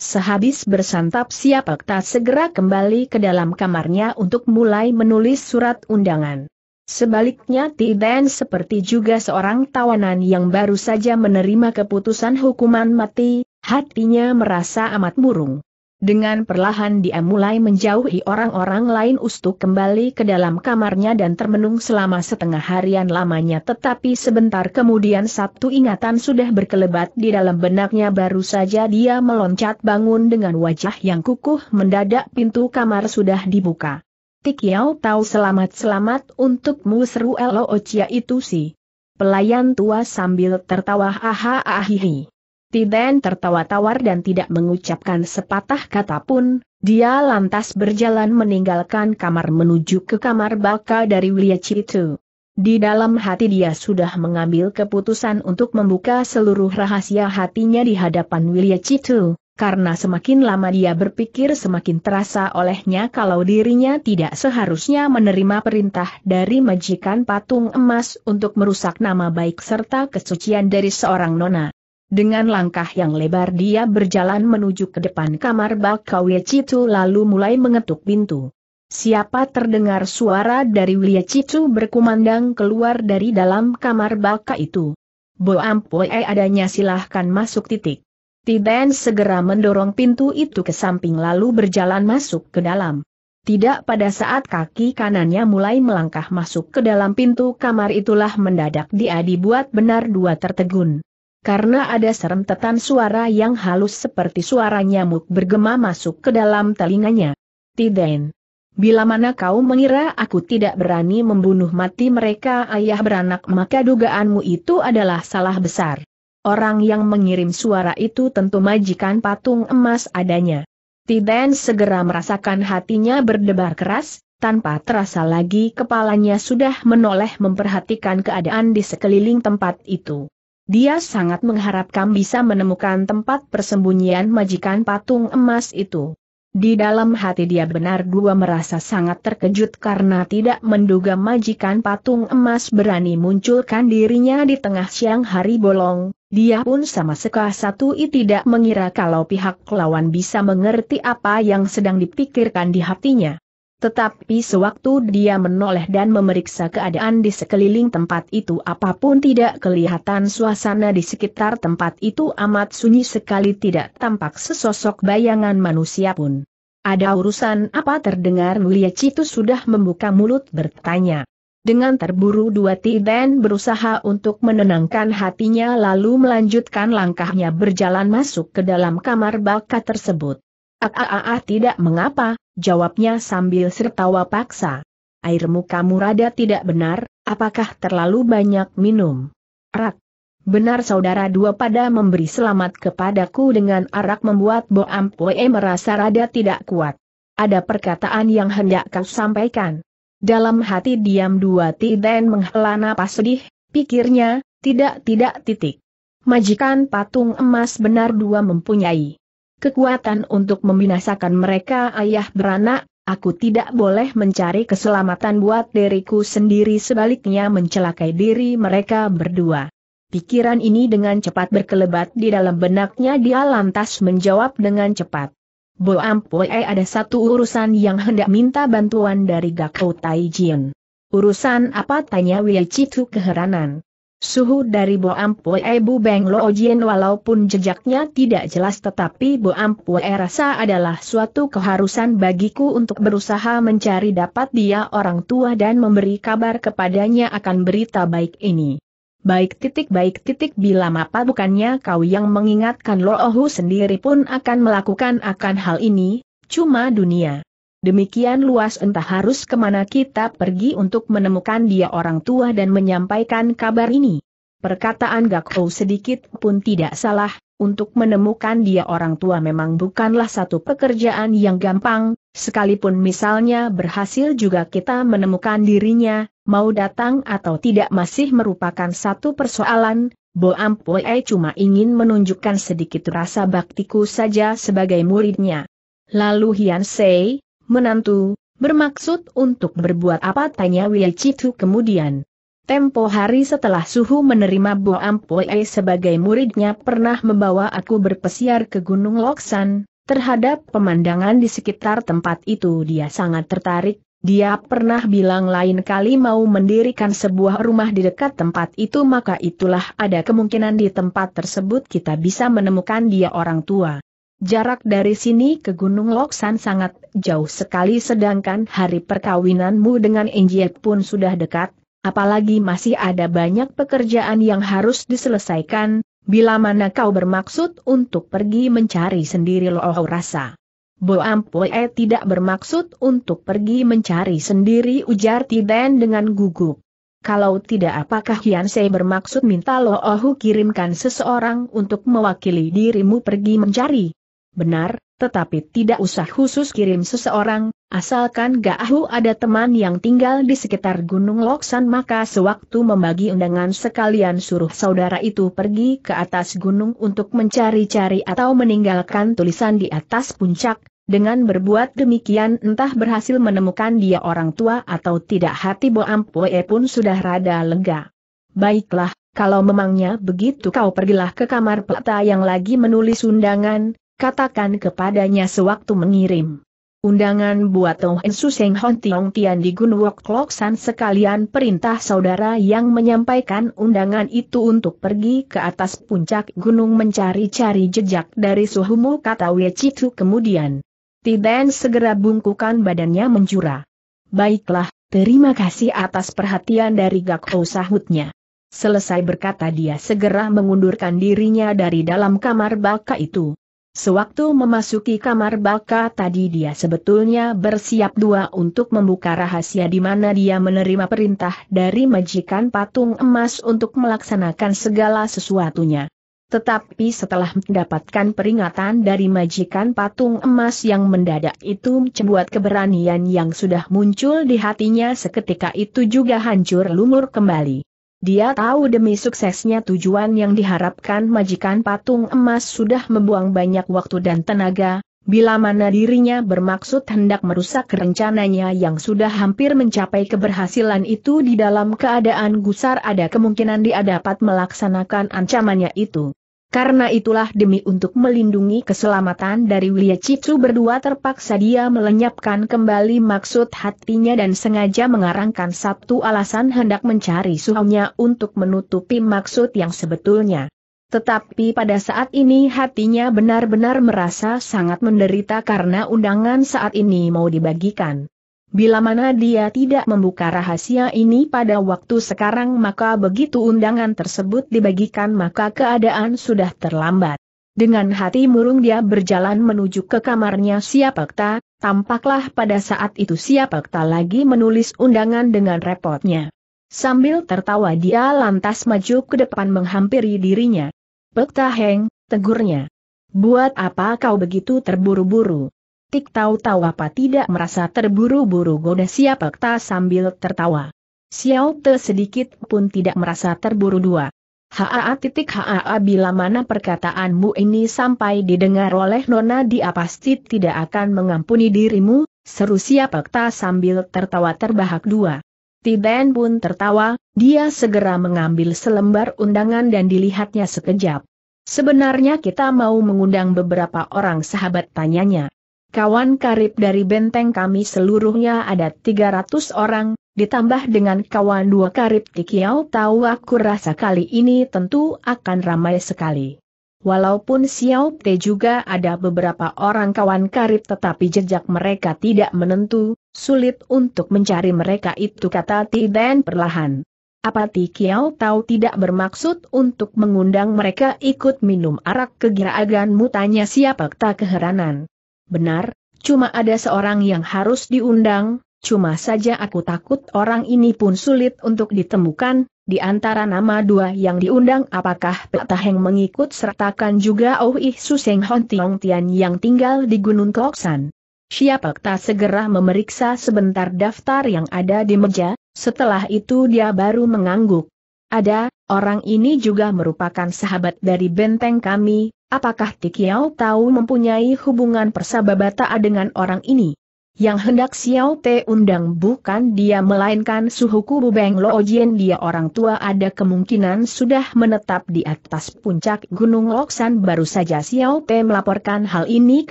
Sehabis bersantap siap Ekta segera kembali ke dalam kamarnya untuk mulai menulis surat undangan. Sebaliknya Tiden seperti juga seorang tawanan yang baru saja menerima keputusan hukuman mati, hatinya merasa amat murung. Dengan perlahan dia mulai menjauhi orang-orang lain ustuk kembali ke dalam kamarnya dan termenung selama setengah harian lamanya tetapi sebentar kemudian satu ingatan sudah berkelebat di dalam benaknya baru saja dia meloncat bangun dengan wajah yang kukuh mendadak pintu kamar sudah dibuka. Tik Yau tahu selamat-selamat untukmu seru Elo Ochia itu sih. Pelayan tua sambil tertawa aha -ah Tiden tertawa tawar dan tidak mengucapkan sepatah kata pun, dia lantas berjalan meninggalkan kamar menuju ke kamar baka dari Wiliaci itu. Di dalam hati dia sudah mengambil keputusan untuk membuka seluruh rahasia hatinya di hadapan Wiliaci itu, karena semakin lama dia berpikir semakin terasa olehnya kalau dirinya tidak seharusnya menerima perintah dari majikan patung emas untuk merusak nama baik serta kesucian dari seorang nona. Dengan langkah yang lebar dia berjalan menuju ke depan kamar Balkawie Citu lalu mulai mengetuk pintu. Siapa terdengar suara dari Wia Cicu berkumandang keluar dari dalam kamar Balka itu. Bo Ampoe adanya silahkan masuk titik. Tiden segera mendorong pintu itu ke samping lalu berjalan masuk ke dalam. Tidak pada saat kaki kanannya mulai melangkah masuk ke dalam pintu kamar itulah mendadak dia dibuat benar dua tertegun karena ada serentetan suara yang halus seperti suara nyamuk bergema masuk ke dalam telinganya. Tiden. Bila mana kau mengira aku tidak berani membunuh mati mereka ayah beranak maka dugaanmu itu adalah salah besar. Orang yang mengirim suara itu tentu majikan patung emas adanya. Tiden segera merasakan hatinya berdebar keras, tanpa terasa lagi kepalanya sudah menoleh memperhatikan keadaan di sekeliling tempat itu. Dia sangat mengharapkan bisa menemukan tempat persembunyian majikan patung emas itu. Di dalam hati dia benar dua merasa sangat terkejut karena tidak menduga majikan patung emas berani munculkan dirinya di tengah siang hari bolong, dia pun sama sekali satu i tidak mengira kalau pihak lawan bisa mengerti apa yang sedang dipikirkan di hatinya. Tetapi sewaktu dia menoleh dan memeriksa keadaan di sekeliling tempat itu apapun tidak kelihatan suasana di sekitar tempat itu amat sunyi sekali tidak tampak sesosok bayangan manusia pun. Ada urusan apa terdengar Mulia Citu sudah membuka mulut bertanya. Dengan terburu dua Tiden berusaha untuk menenangkan hatinya lalu melanjutkan langkahnya berjalan masuk ke dalam kamar baka tersebut. Ah, tidak mengapa, jawabnya sambil tertawa paksa. Air kamu rada tidak benar, apakah terlalu banyak minum? Rak. Benar saudara dua pada memberi selamat kepadaku dengan arak membuat Bo Ampue merasa rada tidak kuat. Ada perkataan yang hendak kau sampaikan. Dalam hati diam dua tiden menghela napas sedih, pikirnya, tidak tidak titik. Majikan patung emas benar dua mempunyai kekuatan untuk membinasakan mereka ayah beranak, aku tidak boleh mencari keselamatan buat diriku sendiri sebaliknya mencelakai diri mereka berdua. Pikiran ini dengan cepat berkelebat di dalam benaknya dia lantas menjawab dengan cepat. Bo Ampoe eh, ada satu urusan yang hendak minta bantuan dari Gakau Taijin. Urusan apa tanya Wei Chitu keheranan. Suhu dari Bo Ampue Bu Beng Lo Jien walaupun jejaknya tidak jelas tetapi Bo Ampue rasa adalah suatu keharusan bagiku untuk berusaha mencari dapat dia orang tua dan memberi kabar kepadanya akan berita baik ini. Baik titik baik titik bila mapa bukannya kau yang mengingatkan Lo Ohu sendiri pun akan melakukan akan hal ini, cuma dunia. Demikian luas entah harus kemana kita pergi untuk menemukan dia orang tua dan menyampaikan kabar ini. Perkataan Gakou sedikit pun tidak salah, untuk menemukan dia orang tua memang bukanlah satu pekerjaan yang gampang, sekalipun misalnya berhasil juga kita menemukan dirinya, mau datang atau tidak masih merupakan satu persoalan, Bo Ampue cuma ingin menunjukkan sedikit rasa baktiku saja sebagai muridnya. Lalu Hian Sei, menantu, bermaksud untuk berbuat apa tanya Wei kemudian. Tempo hari setelah Suhu menerima Bo Ampoe sebagai muridnya pernah membawa aku berpesiar ke Gunung Loksan, terhadap pemandangan di sekitar tempat itu dia sangat tertarik, dia pernah bilang lain kali mau mendirikan sebuah rumah di dekat tempat itu maka itulah ada kemungkinan di tempat tersebut kita bisa menemukan dia orang tua. Jarak dari sini ke Gunung Loksan sangat jauh sekali sedangkan hari perkawinanmu dengan Injiek pun sudah dekat, apalagi masih ada banyak pekerjaan yang harus diselesaikan, bila mana kau bermaksud untuk pergi mencari sendiri loh rasa. Bo Ampoe tidak bermaksud untuk pergi mencari sendiri ujar Tiden dengan gugup. Kalau tidak apakah Hian Sei bermaksud minta Lohu kirimkan seseorang untuk mewakili dirimu pergi mencari? Benar, tetapi tidak usah khusus kirim seseorang, asalkan gak Gahu ada teman yang tinggal di sekitar Gunung Loksan maka sewaktu membagi undangan sekalian suruh saudara itu pergi ke atas gunung untuk mencari-cari atau meninggalkan tulisan di atas puncak, dengan berbuat demikian entah berhasil menemukan dia orang tua atau tidak hati Boampue pun sudah rada lega. Baiklah, kalau memangnya begitu kau pergilah ke kamar peta yang lagi menulis undangan, katakan kepadanya sewaktu mengirim. Undangan buat Tong Ensu Seng Hon Tiong Tian di Gun Wok San sekalian perintah saudara yang menyampaikan undangan itu untuk pergi ke atas puncak gunung mencari-cari jejak dari suhumu kata Wei Chitu kemudian. Tiden segera bungkukan badannya menjura. Baiklah, terima kasih atas perhatian dari Gakho sahutnya. Selesai berkata dia segera mengundurkan dirinya dari dalam kamar baka itu. Sewaktu memasuki kamar Balka tadi dia sebetulnya bersiap dua untuk membuka rahasia di mana dia menerima perintah dari majikan patung emas untuk melaksanakan segala sesuatunya. Tetapi setelah mendapatkan peringatan dari majikan patung emas yang mendadak itu membuat keberanian yang sudah muncul di hatinya seketika itu juga hancur lumur kembali. Dia tahu demi suksesnya tujuan yang diharapkan majikan patung emas sudah membuang banyak waktu dan tenaga, bila mana dirinya bermaksud hendak merusak rencananya yang sudah hampir mencapai keberhasilan itu di dalam keadaan gusar ada kemungkinan dia dapat melaksanakan ancamannya itu. Karena itulah demi untuk melindungi keselamatan dari Wilia Cipsu berdua terpaksa dia melenyapkan kembali maksud hatinya dan sengaja mengarangkan satu alasan hendak mencari suhunya untuk menutupi maksud yang sebetulnya. Tetapi pada saat ini hatinya benar-benar merasa sangat menderita karena undangan saat ini mau dibagikan. Bila mana dia tidak membuka rahasia ini pada waktu sekarang maka begitu undangan tersebut dibagikan maka keadaan sudah terlambat. Dengan hati murung dia berjalan menuju ke kamarnya Siapakta, tampaklah pada saat itu Siapakta lagi menulis undangan dengan repotnya. Sambil tertawa dia lantas maju ke depan menghampiri dirinya. Pekta Heng, tegurnya. Buat apa kau begitu terburu-buru? Tik tahu-tahu apa tidak merasa terburu-buru goda siapa ta sambil tertawa. Xiao Te sedikit pun tidak merasa terburu dua. Haa titik haa bila mana perkataanmu ini sampai didengar oleh Nona dia pasti tidak akan mengampuni dirimu, seru siapa ta sambil tertawa terbahak dua. Tiden pun tertawa, dia segera mengambil selembar undangan dan dilihatnya sekejap. Sebenarnya kita mau mengundang beberapa orang sahabat tanyanya. Kawan karib dari benteng kami seluruhnya ada 300 orang, ditambah dengan kawan dua karib Tikiau tahu aku rasa kali ini tentu akan ramai sekali. Walaupun Xiao Te juga ada beberapa orang kawan karib tetapi jejak mereka tidak menentu, sulit untuk mencari mereka itu kata Tiden perlahan. Apa Tikiau tahu tidak bermaksud untuk mengundang mereka ikut minum arak kegiraganmu tanya siapa tak keheranan. Benar, cuma ada seorang yang harus diundang, cuma saja aku takut orang ini pun sulit untuk ditemukan, di antara nama dua yang diundang apakah Pak Taheng mengikut sertakan juga Oh Ih Suseng Hon Tiong Tian yang tinggal di Gunung Kloksan. Siapa? tak segera memeriksa sebentar daftar yang ada di meja, setelah itu dia baru mengangguk. Ada, Orang ini juga merupakan sahabat dari benteng kami, apakah Tikiao tahu mempunyai hubungan persahabatan dengan orang ini? Yang hendak Xiao Te undang bukan dia melainkan suhuku Bubeng Lo Jian dia orang tua ada kemungkinan sudah menetap di atas puncak Gunung Loksan baru saja Xiao Te melaporkan hal ini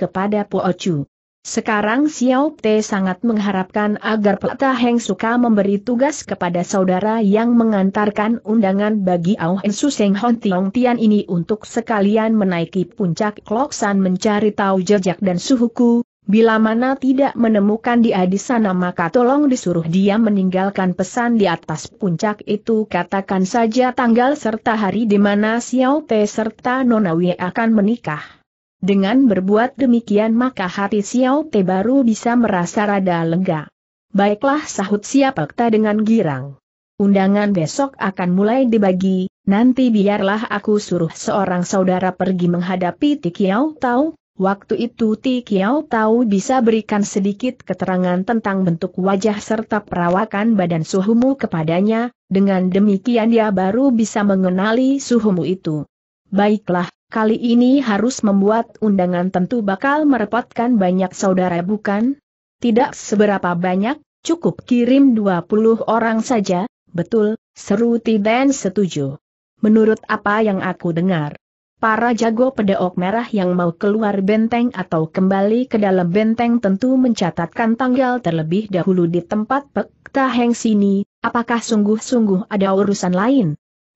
kepada Po Chu. Sekarang Xiao Te sangat mengharapkan agar Peta Heng suka memberi tugas kepada saudara yang mengantarkan undangan bagi Ao Su Seng Hon Tiong Tian ini untuk sekalian menaiki puncak Kloksan mencari tahu jejak dan suhuku, bila mana tidak menemukan dia di sana maka tolong disuruh dia meninggalkan pesan di atas puncak itu katakan saja tanggal serta hari di mana Xiao Te serta Nona Wei akan menikah. Dengan berbuat demikian maka hati Xiao Te baru bisa merasa rada lega. Baiklah sahut Siapek Ta dengan girang. Undangan besok akan mulai dibagi, nanti biarlah aku suruh seorang saudara pergi menghadapi Tikiao Tau. Waktu itu Tikiao Tau bisa berikan sedikit keterangan tentang bentuk wajah serta perawakan badan Suhumu kepadanya, dengan demikian dia baru bisa mengenali Suhumu itu. Baiklah, kali ini harus membuat undangan tentu bakal merepotkan banyak saudara bukan? Tidak seberapa banyak, cukup kirim 20 orang saja, betul, seru Tiden setuju. Menurut apa yang aku dengar, para jago pedeok merah yang mau keluar benteng atau kembali ke dalam benteng tentu mencatatkan tanggal terlebih dahulu di tempat pekta heng sini, apakah sungguh-sungguh ada urusan lain?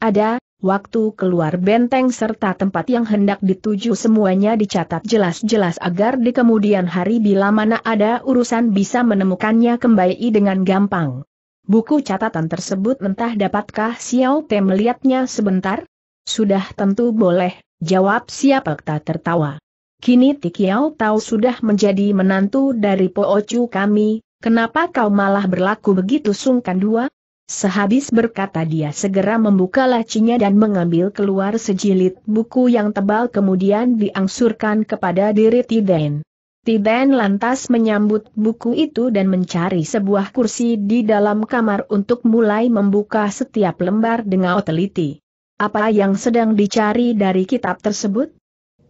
Ada, waktu keluar benteng serta tempat yang hendak dituju semuanya dicatat jelas-jelas agar di kemudian hari bila mana ada urusan bisa menemukannya kembali dengan gampang. Buku catatan tersebut entah dapatkah Xiao Te melihatnya sebentar? Sudah tentu boleh, jawab siapa tak tertawa. Kini Tikiao tahu sudah menjadi menantu dari Poocu kami, kenapa kau malah berlaku begitu sungkan dua? Sehabis berkata dia segera membuka lacinya dan mengambil keluar sejilid buku yang tebal kemudian diangsurkan kepada diri Tiden. Tiden lantas menyambut buku itu dan mencari sebuah kursi di dalam kamar untuk mulai membuka setiap lembar dengan teliti. Apa yang sedang dicari dari kitab tersebut?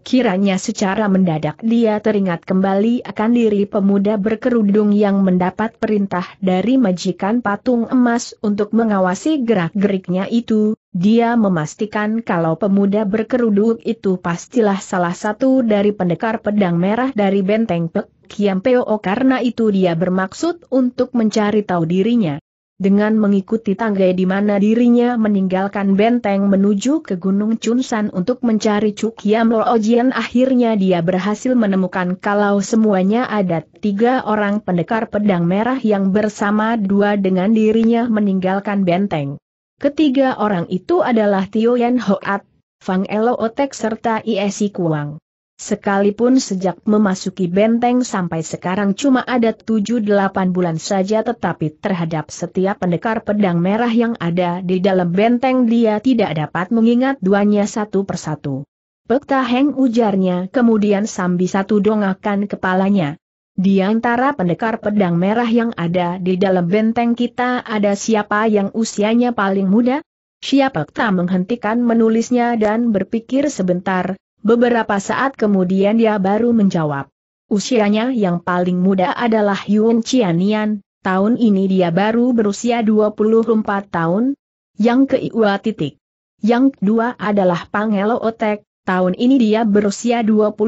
Kiranya secara mendadak dia teringat kembali akan diri pemuda berkerudung yang mendapat perintah dari majikan patung emas untuk mengawasi gerak-geriknya itu, dia memastikan kalau pemuda berkerudung itu pastilah salah satu dari pendekar pedang merah dari benteng Pek Peo. karena itu dia bermaksud untuk mencari tahu dirinya. Dengan mengikuti tangga di mana dirinya meninggalkan benteng menuju ke Gunung Chunsan untuk mencari Cuk Yam Lo Ojian akhirnya dia berhasil menemukan kalau semuanya ada tiga orang pendekar pedang merah yang bersama dua dengan dirinya meninggalkan benteng. Ketiga orang itu adalah Tio Yan Hoat, Fang Elo Otek serta Iesi Kuang. Sekalipun sejak memasuki benteng sampai sekarang cuma ada 7-8 bulan saja tetapi terhadap setiap pendekar pedang merah yang ada di dalam benteng dia tidak dapat mengingat duanya satu persatu. Pekta Heng ujarnya kemudian sambil satu dongakan kepalanya. Di antara pendekar pedang merah yang ada di dalam benteng kita ada siapa yang usianya paling muda? Siapa Pekta menghentikan menulisnya dan berpikir sebentar, Beberapa saat kemudian dia baru menjawab. Usianya yang paling muda adalah Yun Cianian, tahun ini dia baru berusia 24 tahun. Yang keiwa titik. Yang kedua adalah Pangelo Otek, tahun ini dia berusia 26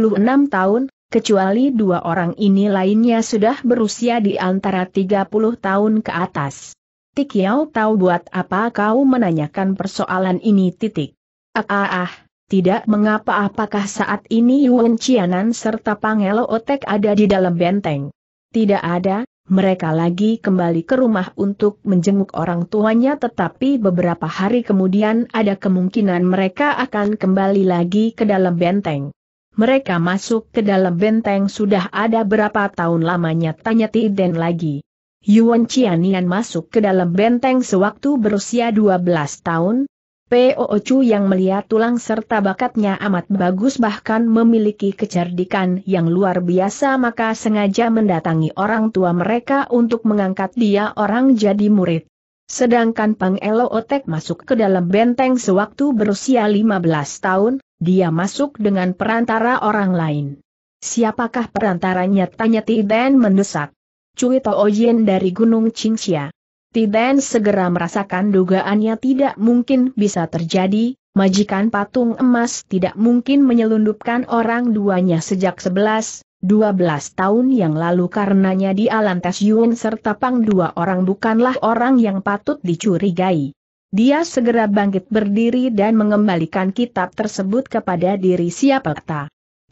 tahun, kecuali dua orang ini lainnya sudah berusia di antara 30 tahun ke atas. Tikiau tahu buat apa kau menanyakan persoalan ini titik. Ah ah ah, tidak mengapa apakah saat ini Yuan Cianan serta Pangelo Otek ada di dalam benteng. Tidak ada, mereka lagi kembali ke rumah untuk menjenguk orang tuanya tetapi beberapa hari kemudian ada kemungkinan mereka akan kembali lagi ke dalam benteng. Mereka masuk ke dalam benteng sudah ada berapa tahun lamanya tanya Tiden lagi. Yuan Cianian masuk ke dalam benteng sewaktu berusia 12 tahun, P.O. Chu yang melihat tulang serta bakatnya amat bagus bahkan memiliki kecerdikan yang luar biasa maka sengaja mendatangi orang tua mereka untuk mengangkat dia orang jadi murid. Sedangkan Pang Elo Otek masuk ke dalam benteng sewaktu berusia 15 tahun, dia masuk dengan perantara orang lain. Siapakah perantaranya tanya Tiden mendesak. Cui Toojin dari Gunung Qingxia. Tiden segera merasakan dugaannya tidak mungkin bisa terjadi, majikan patung emas tidak mungkin menyelundupkan orang duanya sejak 11, 12 tahun yang lalu karenanya di Alantes Yun serta Pang dua orang bukanlah orang yang patut dicurigai. Dia segera bangkit berdiri dan mengembalikan kitab tersebut kepada diri siapa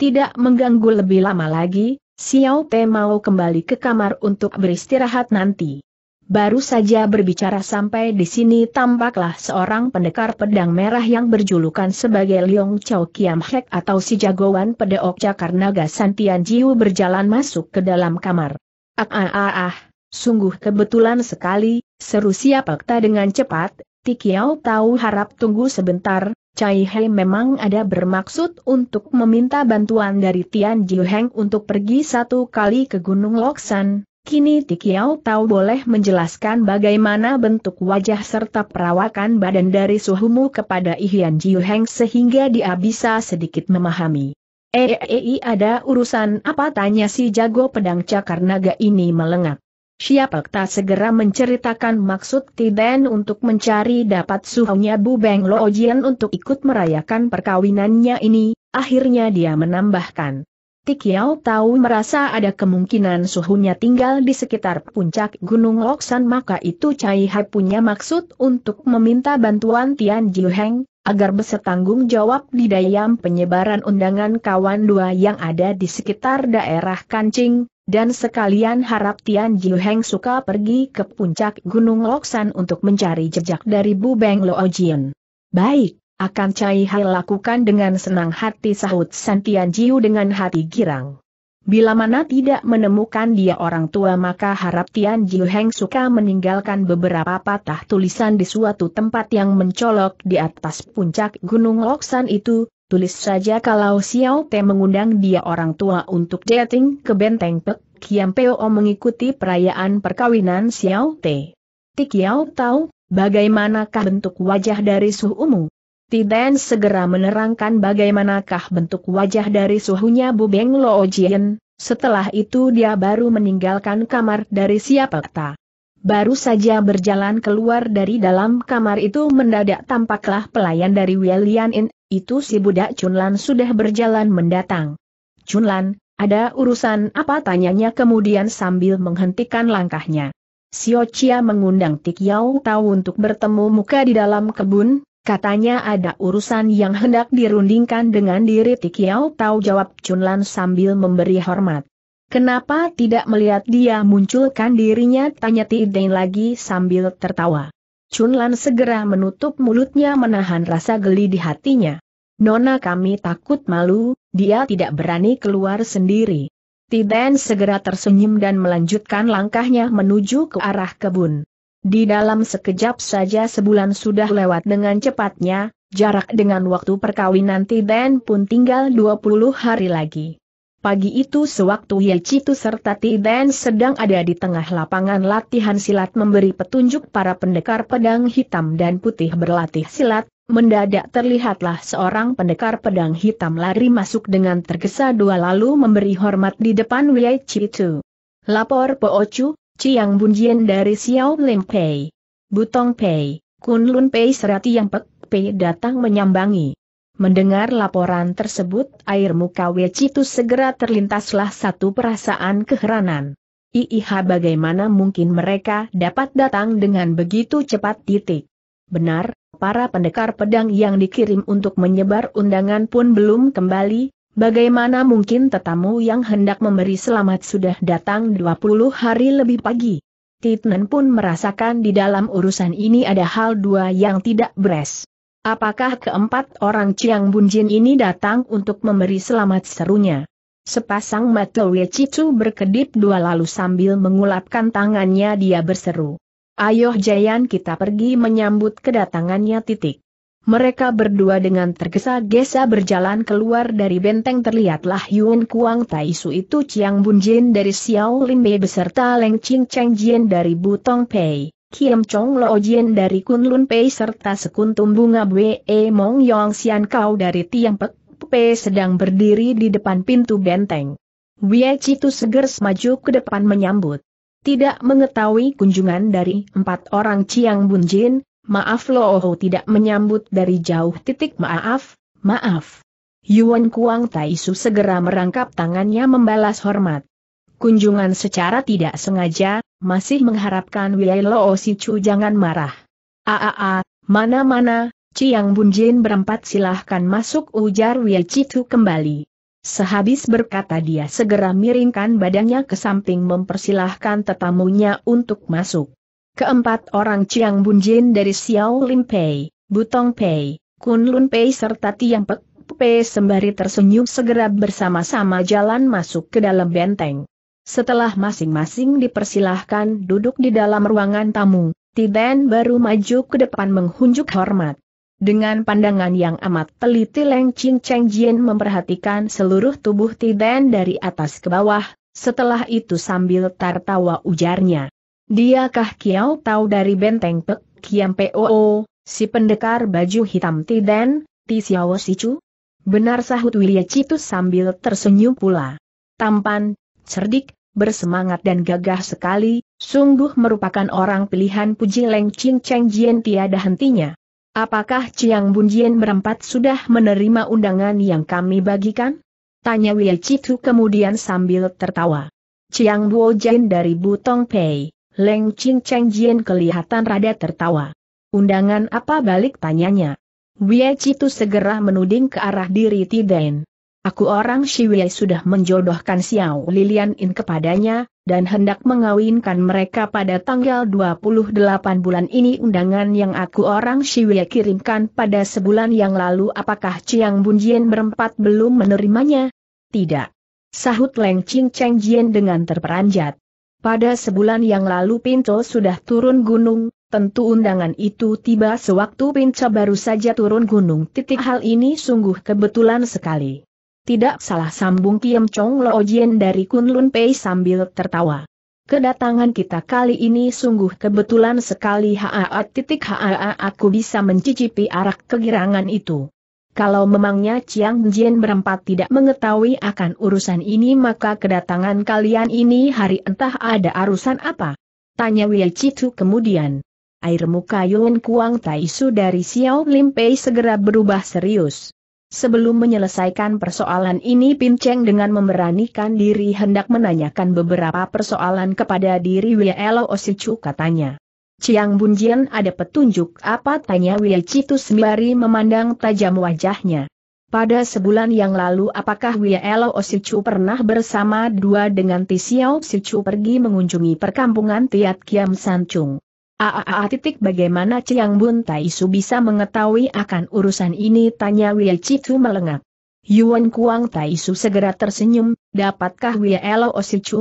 Tidak mengganggu lebih lama lagi, Xiao Te mau kembali ke kamar untuk beristirahat nanti. Baru saja berbicara sampai di sini tampaklah seorang pendekar pedang merah yang berjulukan sebagai Leong Chao Kiam Hek atau si jagoan pedeok Cakarnaga Santian Jiu berjalan masuk ke dalam kamar. Ah ah ah ah, sungguh kebetulan sekali, seru siapa kita dengan cepat, Tikiao tahu harap tunggu sebentar, Cai Hei memang ada bermaksud untuk meminta bantuan dari Tian Jiu Heng untuk pergi satu kali ke Gunung Loksan, Kini Tikiao tahu boleh menjelaskan bagaimana bentuk wajah serta perawakan badan dari Suhumu kepada Jiu Jiuheng sehingga dia bisa sedikit memahami. Eei eh, eh, eh, ada urusan apa tanya si jago pedang cakar naga ini melengak. Siapa tak segera menceritakan maksud Tiden untuk mencari dapat suhunya Bu Beng Lo Ojian untuk ikut merayakan perkawinannya ini, akhirnya dia menambahkan. Tikiao tahu merasa ada kemungkinan suhunya tinggal di sekitar puncak Gunung Loksan maka itu Cai Hai punya maksud untuk meminta bantuan Tian Jiu Heng agar bersetanggung jawab di dayam penyebaran undangan kawan dua yang ada di sekitar daerah Kancing, dan sekalian harap Tian Jiu Heng suka pergi ke puncak Gunung Loksan untuk mencari jejak dari Bu Beng Lo Jian. Baik. Akan Cai Hai lakukan dengan senang hati sahut Santian Jiu dengan hati girang. Bila mana tidak menemukan dia orang tua maka harap Tian Jiu Heng suka meninggalkan beberapa patah tulisan di suatu tempat yang mencolok di atas puncak Gunung Loksan itu, tulis saja kalau Xiao Te mengundang dia orang tua untuk dating ke Benteng Pek, Kiam Peo mengikuti perayaan perkawinan Xiao Te. Tik tahu, bagaimanakah bentuk wajah dari Su Umu? Tiden segera menerangkan bagaimanakah bentuk wajah dari suhunya Bubeng Loo Jian, setelah itu dia baru meninggalkan kamar dari siapa tak. Baru saja berjalan keluar dari dalam kamar itu mendadak tampaklah pelayan dari William In, itu si budak Chunlan sudah berjalan mendatang. Chunlan, ada urusan apa tanyanya kemudian sambil menghentikan langkahnya. Xiao mengundang Tik Yau Tao untuk bertemu muka di dalam kebun, Katanya ada urusan yang hendak dirundingkan dengan diri Tikiau Tau jawab Chunlan sambil memberi hormat. Kenapa tidak melihat dia munculkan dirinya tanya Tideng lagi sambil tertawa. Chunlan segera menutup mulutnya menahan rasa geli di hatinya. Nona kami takut malu, dia tidak berani keluar sendiri. Tiden segera tersenyum dan melanjutkan langkahnya menuju ke arah kebun. Di dalam sekejap saja sebulan sudah lewat dengan cepatnya, jarak dengan waktu perkawinan Tiden pun tinggal 20 hari lagi. Pagi itu sewaktu Chitu serta Tiden sedang ada di tengah lapangan latihan silat memberi petunjuk para pendekar pedang hitam dan putih berlatih silat, mendadak terlihatlah seorang pendekar pedang hitam lari masuk dengan tergesa-dua lalu memberi hormat di depan Chitu. Lapor Po Ocu, Ciang Bunjian dari Xiao Lim Pei. Butong Pei, Kun Lun Pei Serati yang Pek Pei datang menyambangi. Mendengar laporan tersebut, air muka Wecitu segera terlintaslah satu perasaan keheranan. IIH bagaimana mungkin mereka dapat datang dengan begitu cepat titik. Benar, para pendekar pedang yang dikirim untuk menyebar undangan pun belum kembali, Bagaimana mungkin tetamu yang hendak memberi selamat sudah datang 20 hari lebih pagi? Titnen pun merasakan di dalam urusan ini ada hal dua yang tidak beres. Apakah keempat orang Chiang Bunjin ini datang untuk memberi selamat serunya? Sepasang mata Wei berkedip dua lalu sambil mengulapkan tangannya dia berseru. Ayo Jayan kita pergi menyambut kedatangannya titik mereka berdua dengan tergesa-gesa berjalan keluar dari benteng terlihatlah Yun Kuang Tai Su itu Chiang Bun Jin dari Xiao Lin Mei beserta Leng Ching Cheng Jin dari Butong Pei, Kiem Chong Lo Jin dari Kun Lun Pei serta sekuntum bunga Bwe e Mong Yong Xian Kau dari Tiang Pek Pei sedang berdiri di depan pintu benteng. Wei Citu seger maju ke depan menyambut. Tidak mengetahui kunjungan dari empat orang Chiang Bun Jin, Maaf loho tidak menyambut dari jauh titik maaf, maaf. Yuan Kuang Taisu segera merangkap tangannya membalas hormat. Kunjungan secara tidak sengaja, masih mengharapkan Wei Loo Chu jangan marah. Aa, mana-mana, Ciang Bun Jin berempat silahkan masuk ujar Wei Chu kembali. Sehabis berkata dia segera miringkan badannya ke samping mempersilahkan tetamunya untuk masuk. Keempat orang Chiang Bunjin dari Xiao Lim Pei, Butong Pei, Kun Lun Pei serta Tiang Pek Pei sembari tersenyum segera bersama-sama jalan masuk ke dalam benteng. Setelah masing-masing dipersilahkan duduk di dalam ruangan tamu, Tiben baru maju ke depan menghunjuk hormat. Dengan pandangan yang amat teliti Leng Chin Cheng Jin memperhatikan seluruh tubuh Tiben dari atas ke bawah, setelah itu sambil tertawa ujarnya. Diakah Kiao tahu dari benteng Pek Kiam Poo, si pendekar baju hitam Tiden, Ti Siawo Sichu? Benar sahut William Citu sambil tersenyum pula. Tampan, cerdik, bersemangat dan gagah sekali, sungguh merupakan orang pilihan Puji Leng Ching Cheng Jian tiada hentinya. Apakah Chiang Bun Jien berempat sudah menerima undangan yang kami bagikan? Tanya William Citu kemudian sambil tertawa. Chiang Buo Jien dari Butong Pei. Leng Chin Cheng Jian kelihatan rada tertawa. Undangan apa balik tanyanya? Wei Citu segera menuding ke arah diri Tiden. Aku orang Shi Wei sudah menjodohkan Xiao Lilian In kepadanya, dan hendak mengawinkan mereka pada tanggal 28 bulan ini undangan yang aku orang Shi Wei kirimkan pada sebulan yang lalu apakah Chiang Bunjian berempat belum menerimanya? Tidak. Sahut Leng Ching Cheng Jian dengan terperanjat. Pada sebulan yang lalu Pinco sudah turun gunung, tentu undangan itu tiba sewaktu Pinco baru saja turun gunung. Titik hal ini sungguh kebetulan sekali. Tidak salah sambung Kiem Chong Lo Jien dari Kunlun Pei sambil tertawa. Kedatangan kita kali ini sungguh kebetulan sekali haa titik haa aku bisa mencicipi arak kegirangan itu. Kalau memangnya Chiang Jin berempat tidak mengetahui akan urusan ini maka kedatangan kalian ini hari entah ada arusan apa? Tanya Wei Chitu kemudian. Air muka Yun Kuang Taisu dari Xiao Lim Pei segera berubah serius. Sebelum menyelesaikan persoalan ini Pin Cheng dengan memberanikan diri hendak menanyakan beberapa persoalan kepada diri Wei Lo Osichu katanya. Ciang Bunjian ada petunjuk apa tanya Wei Citu sembari memandang tajam wajahnya. Pada sebulan yang lalu apakah Wei Elo pernah bersama dua dengan Tisiao Xiao Sichu pergi mengunjungi perkampungan Tiat Kiam Sancung. Aa titik bagaimana Ciang Bun Taisu bisa mengetahui akan urusan ini tanya Wei Citu melengak. Yuan Kuang Taisu segera tersenyum, dapatkah Wei Elo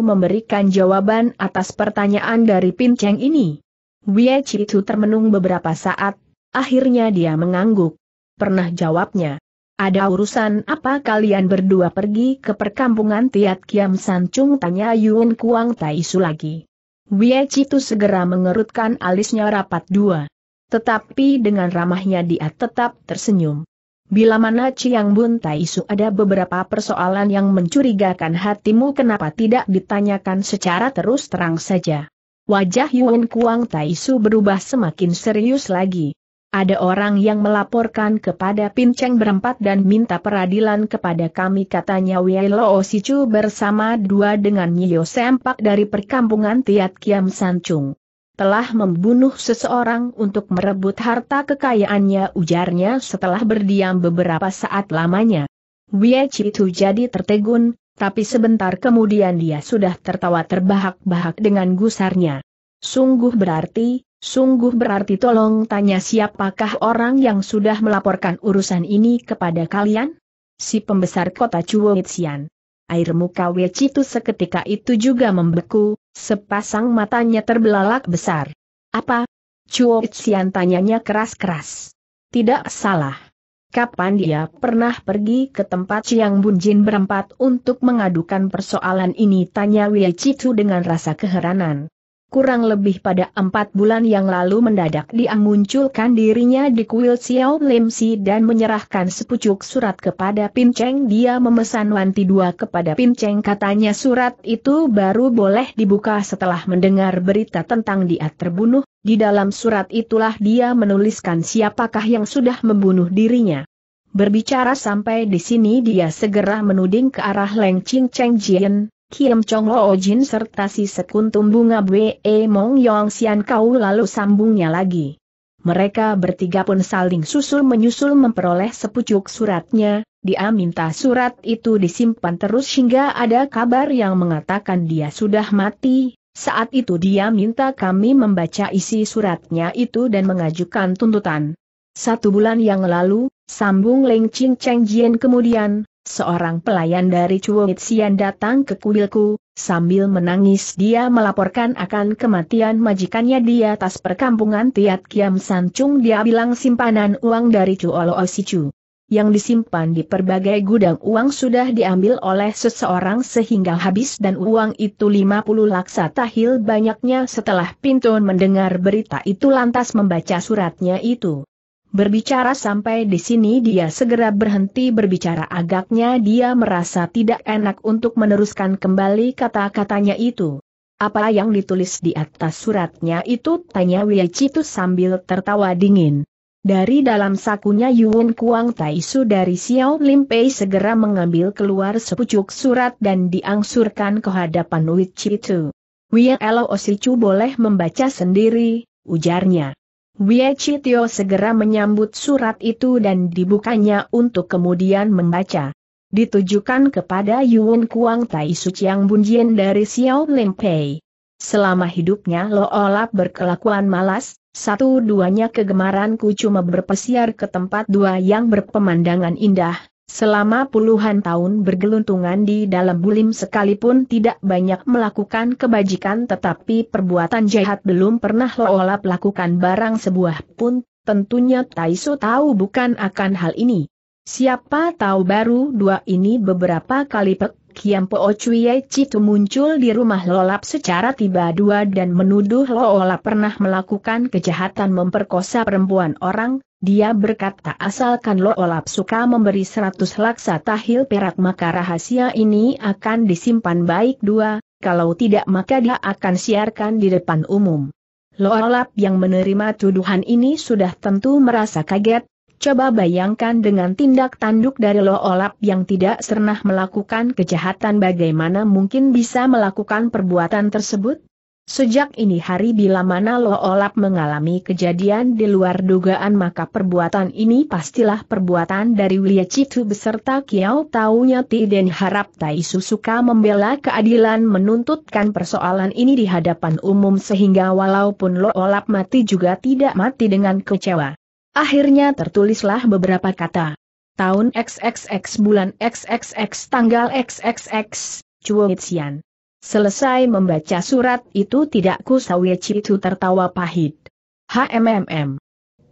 memberikan jawaban atas pertanyaan dari Pin Cheng ini? Wei Chitu termenung beberapa saat, akhirnya dia mengangguk. Pernah jawabnya. Ada urusan apa kalian berdua pergi ke perkampungan Tiat Kiam Sancung tanya Yun Kuang Taisu lagi. Wei Chitu segera mengerutkan alisnya rapat dua. Tetapi dengan ramahnya dia tetap tersenyum. Bila mana Chiang Bun Taisu ada beberapa persoalan yang mencurigakan hatimu kenapa tidak ditanyakan secara terus terang saja. Wajah Yuan Kuang Taisu berubah semakin serius lagi. Ada orang yang melaporkan kepada Pinceng berempat dan minta peradilan kepada kami katanya Wei si Chu bersama dua dengan Nyo Sempak dari perkampungan Tiat Kiam Sancung. Telah membunuh seseorang untuk merebut harta kekayaannya ujarnya setelah berdiam beberapa saat lamanya. Wei Chi Tu jadi tertegun, tapi sebentar kemudian dia sudah tertawa terbahak-bahak dengan gusarnya. Sungguh berarti, sungguh berarti tolong tanya siapakah orang yang sudah melaporkan urusan ini kepada kalian? Si pembesar kota Cuomitsian. Air muka Wechitu seketika itu juga membeku, sepasang matanya terbelalak besar. Apa? Cuo Tsian tanyanya keras-keras. Tidak salah kapan dia pernah pergi ke tempat Siang Bunjin berempat untuk mengadukan persoalan ini tanya Wei Cicu dengan rasa keheranan kurang lebih pada empat bulan yang lalu mendadak dia munculkan dirinya di kuil Xiao Lim Si dan menyerahkan sepucuk surat kepada Pin Cheng. Dia memesan wanti dua kepada Pin Cheng katanya surat itu baru boleh dibuka setelah mendengar berita tentang dia terbunuh, di dalam surat itulah dia menuliskan siapakah yang sudah membunuh dirinya. Berbicara sampai di sini dia segera menuding ke arah Leng Ching Cheng Jian, Kim Chong Ho Jin serta si sekuntum bunga Bwe e Mong Yong Sian Kau lalu sambungnya lagi. Mereka bertiga pun saling susul-menyusul memperoleh sepucuk suratnya, dia minta surat itu disimpan terus hingga ada kabar yang mengatakan dia sudah mati, saat itu dia minta kami membaca isi suratnya itu dan mengajukan tuntutan. Satu bulan yang lalu, sambung Leng Ching Cheng Jian kemudian, Seorang pelayan dari Chuoitsian datang ke kuilku, sambil menangis dia melaporkan akan kematian majikannya di atas perkampungan Tiat Kiam Sancung dia bilang simpanan uang dari Chuolo Osichu. Yang disimpan di berbagai gudang uang sudah diambil oleh seseorang sehingga habis dan uang itu 50 laksa tahil banyaknya setelah Pintun mendengar berita itu lantas membaca suratnya itu. Berbicara sampai di sini dia segera berhenti berbicara agaknya dia merasa tidak enak untuk meneruskan kembali kata-katanya itu. Apa yang ditulis di atas suratnya itu? Tanya Wei Chitu sambil tertawa dingin. Dari dalam sakunya Yuwon Kuang Taisu dari Xiao Lim Pei segera mengambil keluar sepucuk surat dan diangsurkan ke hadapan Wiecitu. Wien Elo Osicu boleh membaca sendiri, ujarnya. Wie Chitio segera menyambut surat itu dan dibukanya untuk kemudian membaca. Ditujukan kepada Yuan Kuang Tai Suciang Jien dari Xiao Lim Pei. Selama hidupnya Lo Olap berkelakuan malas, satu duanya kegemaranku cuma berpesiar ke tempat dua yang berpemandangan indah, Selama puluhan tahun bergeluntungan di dalam bulim sekalipun tidak banyak melakukan kebajikan tetapi perbuatan jahat belum pernah Loolap lakukan barang sebuah pun, tentunya Taiso tahu bukan akan hal ini. Siapa tahu baru dua ini beberapa kali pek Kiam Po Citu muncul di rumah Lolap secara tiba-dua dan menuduh Lolap pernah melakukan kejahatan memperkosa perempuan orang, dia berkata asalkan Lo Olap suka memberi seratus laksa tahil perak maka rahasia ini akan disimpan baik dua, kalau tidak maka dia akan siarkan di depan umum. Lo Olap yang menerima tuduhan ini sudah tentu merasa kaget, coba bayangkan dengan tindak tanduk dari Lo Olap yang tidak sernah melakukan kejahatan bagaimana mungkin bisa melakukan perbuatan tersebut? Sejak ini hari bila mana Lo Olap mengalami kejadian di luar dugaan maka perbuatan ini pastilah perbuatan dari Wilya Citu beserta Kiao Taunya Ti dan harap Tai suka membela keadilan menuntutkan persoalan ini di hadapan umum sehingga walaupun Lo Olap mati juga tidak mati dengan kecewa. Akhirnya tertulislah beberapa kata tahun XXX bulan XXX tanggal XXX, Chuo Xian. Selesai membaca surat itu tidak ku Citu tertawa pahit. HMMM.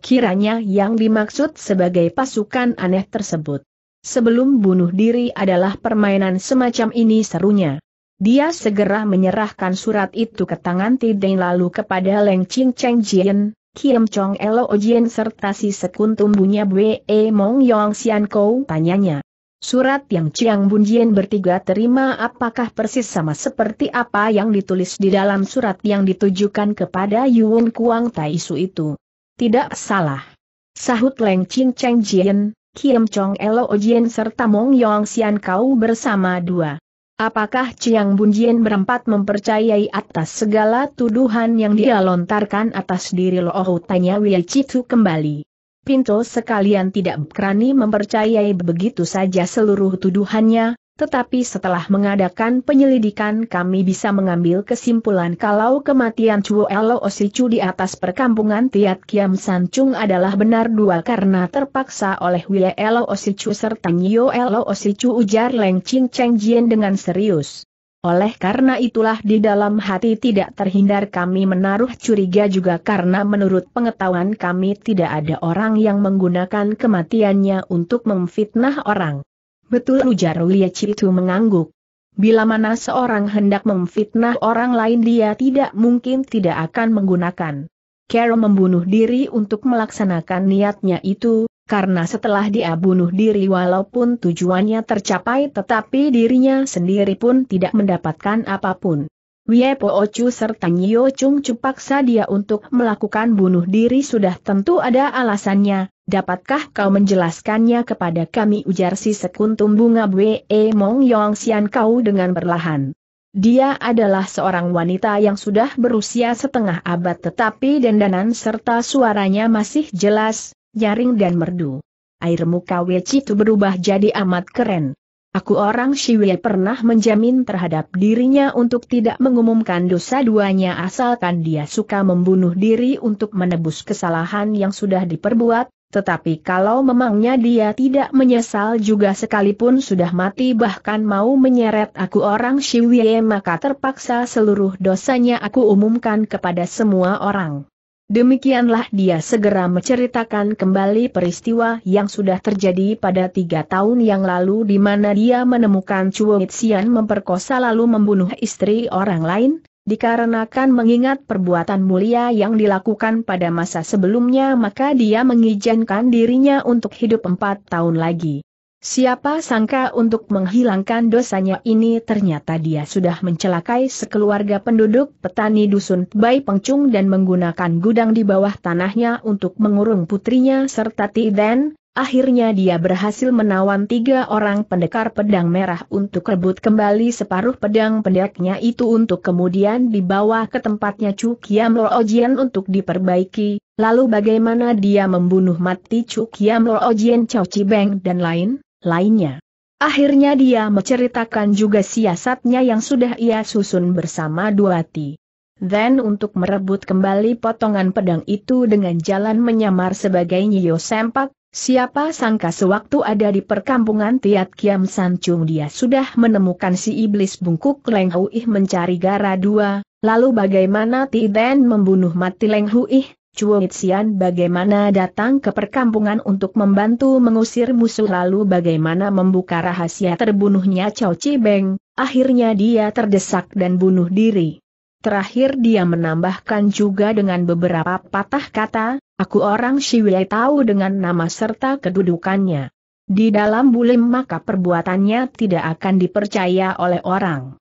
Kiranya yang dimaksud sebagai pasukan aneh tersebut. Sebelum bunuh diri adalah permainan semacam ini serunya. Dia segera menyerahkan surat itu ke tangan Tideng lalu kepada Leng Ching Cheng Jian, Kim Chong Elo Jien serta si sekuntum bunya Bwe Mong Yong Xian Kou tanyanya. Surat yang Chiang Jien bertiga terima apakah persis sama seperti apa yang ditulis di dalam surat yang ditujukan kepada Yuan Kuang Taisu itu. Tidak salah. Sahut Leng Ching Cheng Jian, Kiem Chong Elo Jian serta Mong Yong Xian Kau bersama dua. Apakah Chiang Jien berempat mempercayai atas segala tuduhan yang dia lontarkan atas diri Lo Tanya Wei Chitu kembali. Pinto sekalian tidak berani mempercayai begitu saja seluruh tuduhannya, tetapi setelah mengadakan penyelidikan kami bisa mengambil kesimpulan kalau kematian Chuo Elo Osicu di atas perkampungan Tiat Kiam Sancung adalah benar dua karena terpaksa oleh Wile Elo Osicu serta Nyo Elo Osicu, ujar Leng Ching Cheng Jian dengan serius. Oleh karena itulah di dalam hati tidak terhindar kami menaruh curiga juga karena menurut pengetahuan kami tidak ada orang yang menggunakan kematiannya untuk memfitnah orang. Betul ujar Lia Citu mengangguk. Bila mana seorang hendak memfitnah orang lain dia tidak mungkin tidak akan menggunakan. Carol membunuh diri untuk melaksanakan niatnya itu, karena setelah dia bunuh diri walaupun tujuannya tercapai tetapi dirinya sendiri pun tidak mendapatkan apapun. Wie Po Ocu serta Nyo Chung Cupaksa dia untuk melakukan bunuh diri sudah tentu ada alasannya, dapatkah kau menjelaskannya kepada kami ujar si sekuntum bunga Bwe Mong Yong Sian kau dengan perlahan. Dia adalah seorang wanita yang sudah berusia setengah abad tetapi dandanan serta suaranya masih jelas, jaring dan merdu. Air muka Weci itu berubah jadi amat keren. Aku orang Shiwe pernah menjamin terhadap dirinya untuk tidak mengumumkan dosa duanya asalkan dia suka membunuh diri untuk menebus kesalahan yang sudah diperbuat, tetapi kalau memangnya dia tidak menyesal juga sekalipun sudah mati bahkan mau menyeret aku orang Shiwie maka terpaksa seluruh dosanya aku umumkan kepada semua orang. Demikianlah dia segera menceritakan kembali peristiwa yang sudah terjadi pada tiga tahun yang lalu di mana dia menemukan Chuo Xian memperkosa lalu membunuh istri orang lain, Dikarenakan mengingat perbuatan mulia yang dilakukan pada masa sebelumnya maka dia mengizinkan dirinya untuk hidup empat tahun lagi. Siapa sangka untuk menghilangkan dosanya ini ternyata dia sudah mencelakai sekeluarga penduduk petani dusun Bai Pengcung dan menggunakan gudang di bawah tanahnya untuk mengurung putrinya serta Tiden, akhirnya dia berhasil menawan tiga orang pendekar pedang merah untuk rebut kembali separuh pedang pendeknya itu untuk kemudian dibawa ke tempatnya Chu Kiam Lo Ojian untuk diperbaiki, lalu bagaimana dia membunuh mati Chu Kiam Lo Ojian Chao Beng dan lain? lainnya. Akhirnya dia menceritakan juga siasatnya yang sudah ia susun bersama Duati. Then untuk merebut kembali potongan pedang itu dengan jalan menyamar sebagai Nyo Sempak, siapa sangka sewaktu ada di perkampungan Tiat Kiam Sancung dia sudah menemukan si iblis bungkuk Leng Huih mencari gara dua, lalu bagaimana Ti Dan membunuh mati Leng Huih, Chuo Xian bagaimana datang ke perkampungan untuk membantu mengusir musuh lalu bagaimana membuka rahasia terbunuhnya Chao Beng, akhirnya dia terdesak dan bunuh diri. Terakhir dia menambahkan juga dengan beberapa patah kata, aku orang Shiwei tahu dengan nama serta kedudukannya. Di dalam bulim maka perbuatannya tidak akan dipercaya oleh orang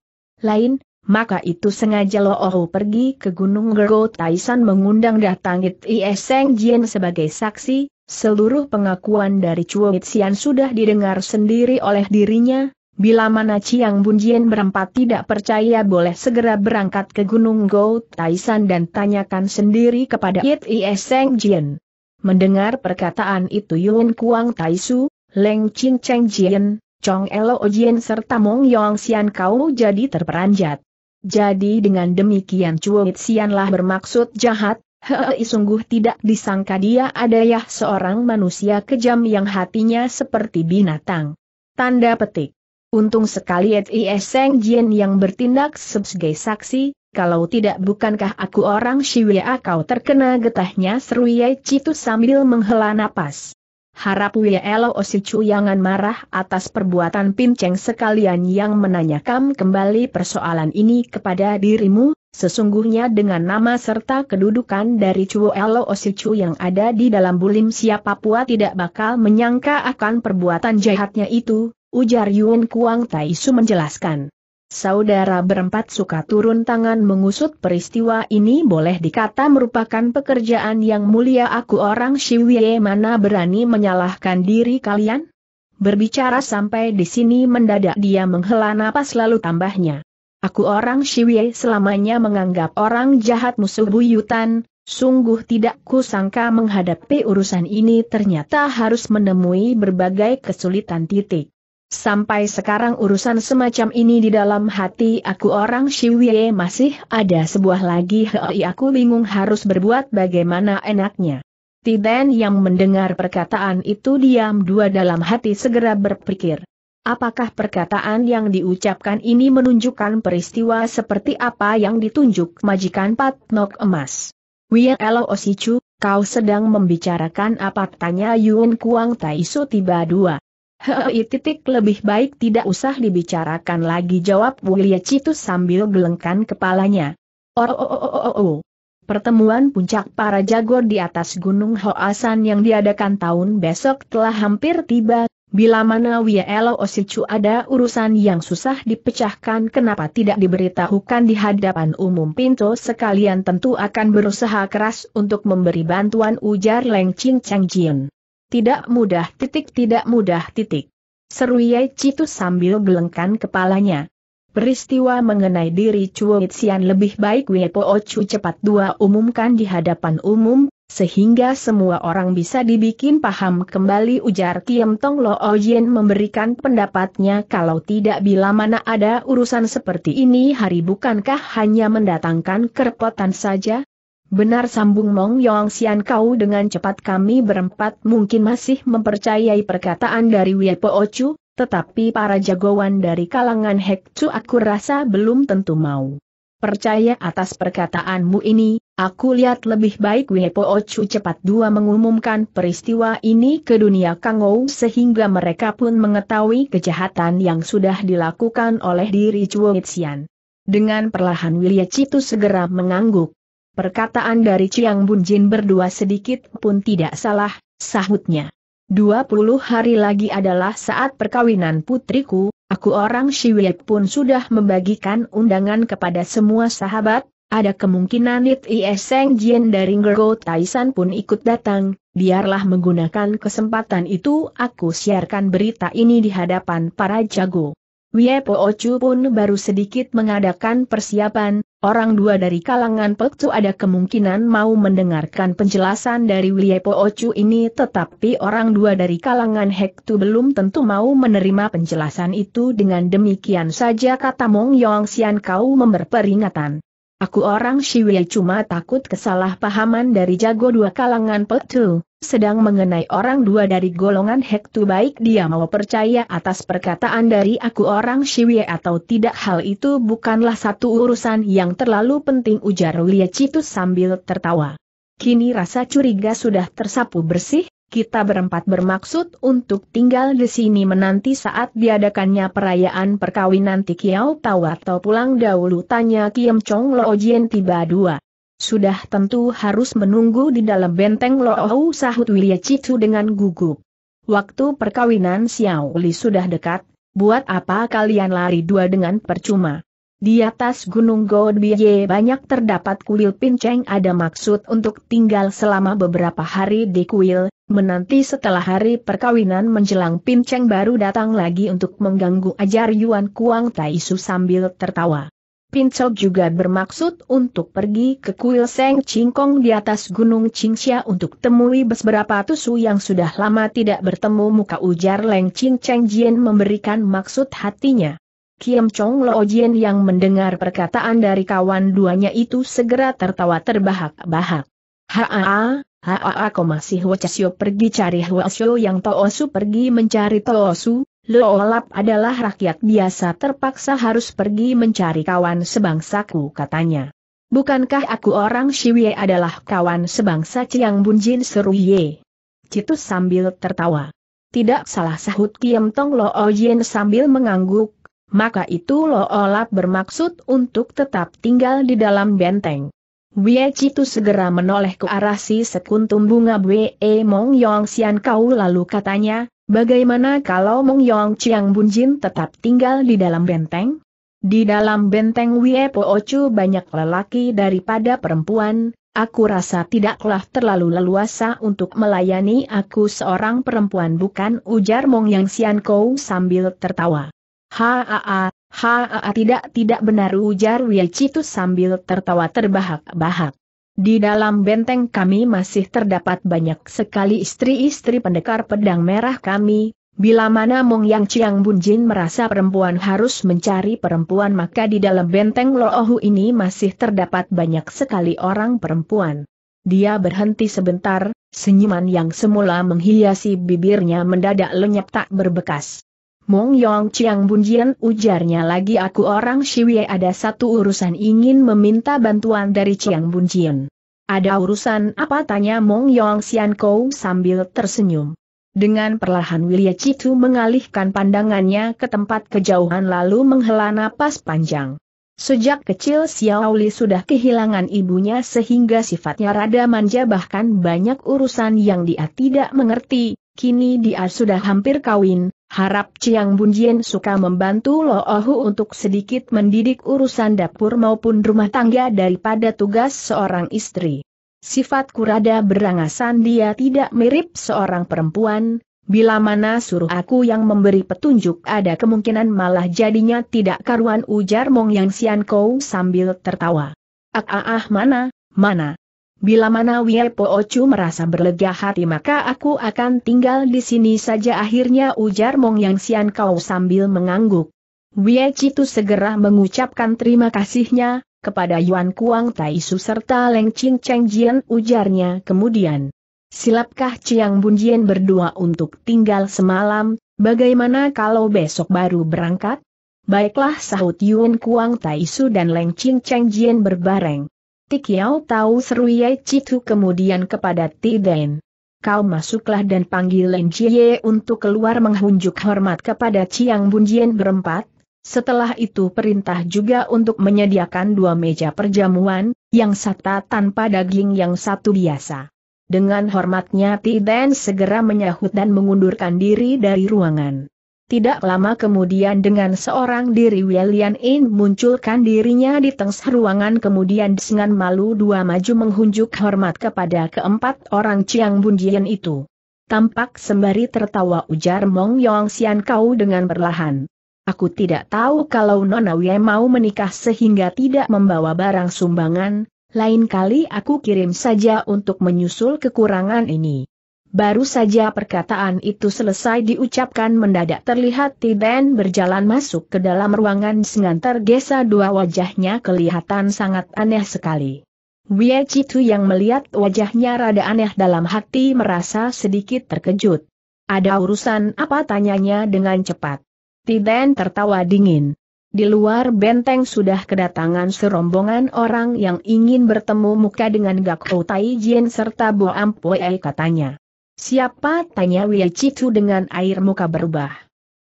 lain, maka itu sengaja Lo Ohu pergi ke Gunung Gergo Taisan mengundang datang It Seng Jin sebagai saksi, seluruh pengakuan dari Chuo Xian sudah didengar sendiri oleh dirinya, bila mana Chiang Bun berempat tidak percaya boleh segera berangkat ke Gunung Go Taisan dan tanyakan sendiri kepada It Seng Jin. Mendengar perkataan itu Yun Kuang Taisu, Leng Chin Cheng Jian, Chong Elo Jien serta Mong Yong Sian Kau jadi terperanjat. Jadi dengan demikian Cuo Si'anlah bermaksud jahat, Hei sungguh tidak disangka dia ya seorang manusia kejam yang hatinya seperti binatang. Tanda petik. Untung sekali Eti e Seng Jian yang bertindak sebagai saksi, kalau tidak bukankah aku orang Shiwea kau terkena getahnya seru Ye Citu sambil menghela napas harap Wye Elo Osicu jangan marah atas perbuatan pinceng sekalian yang menanyakan kembali persoalan ini kepada dirimu, sesungguhnya dengan nama serta kedudukan dari Chuo Elo Osicu yang ada di dalam bulim siapa pua tidak bakal menyangka akan perbuatan jahatnya itu, ujar Yun Kuang Taisu menjelaskan. Saudara berempat suka turun tangan mengusut peristiwa ini boleh dikata merupakan pekerjaan yang mulia aku orang Shiwie mana berani menyalahkan diri kalian? Berbicara sampai di sini mendadak dia menghela napas lalu tambahnya. Aku orang Shiwie selamanya menganggap orang jahat musuh buyutan, sungguh tidak kusangka menghadapi urusan ini ternyata harus menemui berbagai kesulitan titik. Sampai sekarang urusan semacam ini di dalam hati aku orang Shiwie masih ada sebuah lagi hei aku bingung harus berbuat bagaimana enaknya. Tiden yang mendengar perkataan itu diam dua dalam hati segera berpikir. Apakah perkataan yang diucapkan ini menunjukkan peristiwa seperti apa yang ditunjuk majikan Pat Nok Emas? Wien Elo Osichu, kau sedang membicarakan apa tanya Yun Kuang Taisu tiba dua. Hei titik lebih baik tidak usah dibicarakan lagi jawab Wulia Citu sambil gelengkan kepalanya. Oh, oh, oh, oh, oh, oh. Pertemuan puncak para jago di atas Gunung Hoasan yang diadakan tahun besok telah hampir tiba, Bila mana Wia Elo Osicu ada urusan yang susah dipecahkan kenapa tidak diberitahukan di hadapan umum Pinto sekalian tentu akan berusaha keras untuk memberi bantuan ujar Leng Chin Chang Jin. Tidak mudah titik tidak mudah titik. Seru Yai Citus sambil gelengkan kepalanya. Peristiwa mengenai diri Chuo Itsian lebih baik wepo Ocu cepat dua umumkan di hadapan umum, sehingga semua orang bisa dibikin paham kembali ujar Kiem Tong Lo Oyen oh memberikan pendapatnya kalau tidak bila mana ada urusan seperti ini hari bukankah hanya mendatangkan kerepotan saja? Benar sambung Mong Yong Sian kau dengan cepat kami berempat mungkin masih mempercayai perkataan dari Wiepo Ocu, tetapi para jagoan dari kalangan Hek Chu aku rasa belum tentu mau. Percaya atas perkataanmu ini, aku lihat lebih baik Wiepo Ocu cepat dua mengumumkan peristiwa ini ke dunia Ou sehingga mereka pun mengetahui kejahatan yang sudah dilakukan oleh diri Chuo Sian. Dengan perlahan William Citu segera mengangguk. Perkataan dari Chiang Bunjin berdua sedikit pun tidak salah, sahutnya. Dua puluh hari lagi adalah saat perkawinan putriku, aku orang Shiwei pun sudah membagikan undangan kepada semua sahabat, ada kemungkinan It Seng Jin dari Ngergo Taisan pun ikut datang, biarlah menggunakan kesempatan itu aku siarkan berita ini di hadapan para jago. Wie Po Ocu pun baru sedikit mengadakan persiapan, orang dua dari kalangan Pekcu ada kemungkinan mau mendengarkan penjelasan dari Wie Po Ocu ini tetapi orang dua dari kalangan Hektu belum tentu mau menerima penjelasan itu dengan demikian saja kata Mong Yong Xian kau memberperingatan. Aku orang Shiwei cuma takut kesalahpahaman dari jago dua kalangan Pekcu. Sedang mengenai orang dua dari golongan Hektu baik dia mau percaya atas perkataan dari aku orang Shiwie atau tidak hal itu bukanlah satu urusan yang terlalu penting ujar Lia Citus sambil tertawa. Kini rasa curiga sudah tersapu bersih, kita berempat bermaksud untuk tinggal di sini menanti saat diadakannya perayaan perkawinan Tikiau Tau atau pulang dahulu tanya Kiem Chong Lo Jien tiba dua. Sudah tentu harus menunggu di dalam benteng Loohu sahut William Cicu dengan gugup. Waktu perkawinan Xiao Li sudah dekat, buat apa kalian lari dua dengan percuma? Di atas gunung Godbiye banyak terdapat kuil pinceng ada maksud untuk tinggal selama beberapa hari di kuil, menanti setelah hari perkawinan menjelang pinceng baru datang lagi untuk mengganggu ajar Yuan Kuang Taisu sambil tertawa. Pincel juga bermaksud untuk pergi ke kuil Seng Chingkong di atas Gunung Qingxia untuk temui beberapa tusu yang sudah lama tidak bertemu muka ujar Leng Ching Cheng Jian memberikan maksud hatinya. Kiem Chong Lo Jian yang mendengar perkataan dari kawan duanya itu segera tertawa terbahak-bahak. Haa, haa kau masih Chasyo pergi cari Chasyo yang Toosu pergi mencari Toosu, Loolap adalah rakyat biasa terpaksa harus pergi mencari kawan sebangsaku katanya. Bukankah aku orang Shiwie adalah kawan sebangsa Ciang Bunjin seru Ye? Citus sambil tertawa. Tidak salah sahut Kiem Tong Lo Oyen sambil mengangguk, maka itu Lo Olap bermaksud untuk tetap tinggal di dalam benteng. Wei Citu segera menoleh ke arah si sekuntum bunga Wei Mong Yong Sian Kau lalu katanya, Bagaimana kalau Meng Yong Chiang Bunjin tetap tinggal di dalam benteng? Di dalam benteng Wie Ocu banyak lelaki daripada perempuan, aku rasa tidaklah terlalu leluasa untuk melayani aku seorang perempuan bukan ujar Mong Yang Sian Kou sambil tertawa. Haa, haa tidak tidak benar ujar Wie Tu sambil tertawa terbahak-bahak. Di dalam benteng kami masih terdapat banyak sekali istri-istri pendekar pedang merah kami, Bila mana Mong Yang Chiang Bun Jin merasa perempuan harus mencari perempuan maka di dalam benteng Loohu ini masih terdapat banyak sekali orang perempuan. Dia berhenti sebentar, senyuman yang semula menghiasi bibirnya mendadak lenyap tak berbekas. Mong Yong Chiang Bunjian ujarnya lagi aku orang Shiwie ada satu urusan ingin meminta bantuan dari Chiang Bunjian. Ada urusan apa tanya Mong Yong Xian Kou sambil tersenyum. Dengan perlahan Wilia Citu mengalihkan pandangannya ke tempat kejauhan lalu menghela napas panjang. Sejak kecil Xiao Li sudah kehilangan ibunya sehingga sifatnya rada manja bahkan banyak urusan yang dia tidak mengerti, kini dia sudah hampir kawin, Harap Chiang Bunjien suka membantu Lo Ohu untuk sedikit mendidik urusan dapur maupun rumah tangga daripada tugas seorang istri. Sifat kurada berangasan dia tidak mirip seorang perempuan, bila mana suruh aku yang memberi petunjuk ada kemungkinan malah jadinya tidak karuan ujar Mong Yang Sian Kou sambil tertawa. Ah ah ah mana, mana, Bila mana Po Ocu merasa berlega hati maka aku akan tinggal di sini saja akhirnya ujar Mong Yang Sian Kau sambil mengangguk. Wie Chitu segera mengucapkan terima kasihnya, kepada Yuan Kuang Tai Su serta Leng Ching Cheng Jian ujarnya kemudian. Silapkah Chiang Bun Jian berdua untuk tinggal semalam, bagaimana kalau besok baru berangkat? Baiklah sahut Yuan Kuang Tai Su dan Leng Ching Cheng Jian berbareng. Tikiao tahu seru Ye Citu kemudian kepada Tiden. Kau masuklah dan panggil Len Jie untuk keluar menghunjuk hormat kepada Chiang Bunjien berempat. Setelah itu perintah juga untuk menyediakan dua meja perjamuan, yang satu tanpa daging yang satu biasa. Dengan hormatnya Tiden segera menyahut dan mengundurkan diri dari ruangan. Tidak lama kemudian dengan seorang diri William In munculkan dirinya di tengah ruangan kemudian dengan malu dua maju menghunjuk hormat kepada keempat orang Chiang Bunjian itu. Tampak sembari tertawa ujar Mong Yong Sian Kau dengan perlahan. Aku tidak tahu kalau Nona Wei mau menikah sehingga tidak membawa barang sumbangan, lain kali aku kirim saja untuk menyusul kekurangan ini. Baru saja perkataan itu selesai diucapkan mendadak terlihat Tiden berjalan masuk ke dalam ruangan dengan tergesa dua wajahnya kelihatan sangat aneh sekali. Wei Chitu yang melihat wajahnya rada aneh dalam hati merasa sedikit terkejut. Ada urusan apa tanyanya dengan cepat. Tiden tertawa dingin. Di luar benteng sudah kedatangan serombongan orang yang ingin bertemu muka dengan Gak Tai Jin serta Bo Ampue katanya. Siapa? tanya Wei Chitu dengan air muka berubah.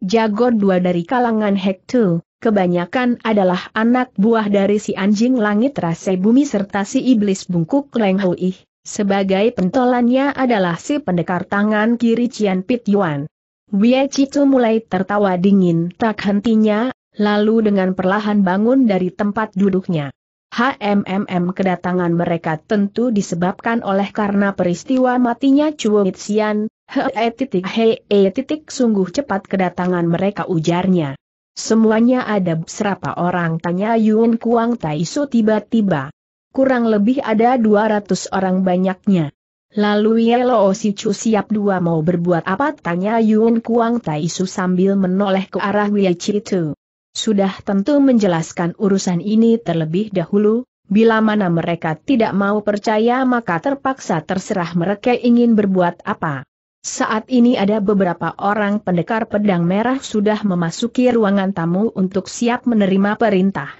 Jago dua dari kalangan Hektu, kebanyakan adalah anak buah dari si anjing langit rase bumi serta si iblis bungkuk Leng Hui. Sebagai pentolannya adalah si pendekar tangan kiri Cian Pit Yuan. Wei Chitu mulai tertawa dingin tak hentinya, lalu dengan perlahan bangun dari tempat duduknya. HMMM kedatangan mereka tentu disebabkan oleh karena peristiwa matinya Chuo Mitsian, he titik titik sungguh cepat kedatangan mereka ujarnya. Semuanya ada berapa orang tanya Yun Kuang Su tiba-tiba. Kurang lebih ada 200 orang banyaknya. Lalu Yelo Chu siap dua mau berbuat apa tanya Yun Kuang Taisu sambil menoleh ke arah Wei Tu sudah tentu menjelaskan urusan ini terlebih dahulu, bila mana mereka tidak mau percaya maka terpaksa terserah mereka ingin berbuat apa. Saat ini ada beberapa orang pendekar pedang merah sudah memasuki ruangan tamu untuk siap menerima perintah.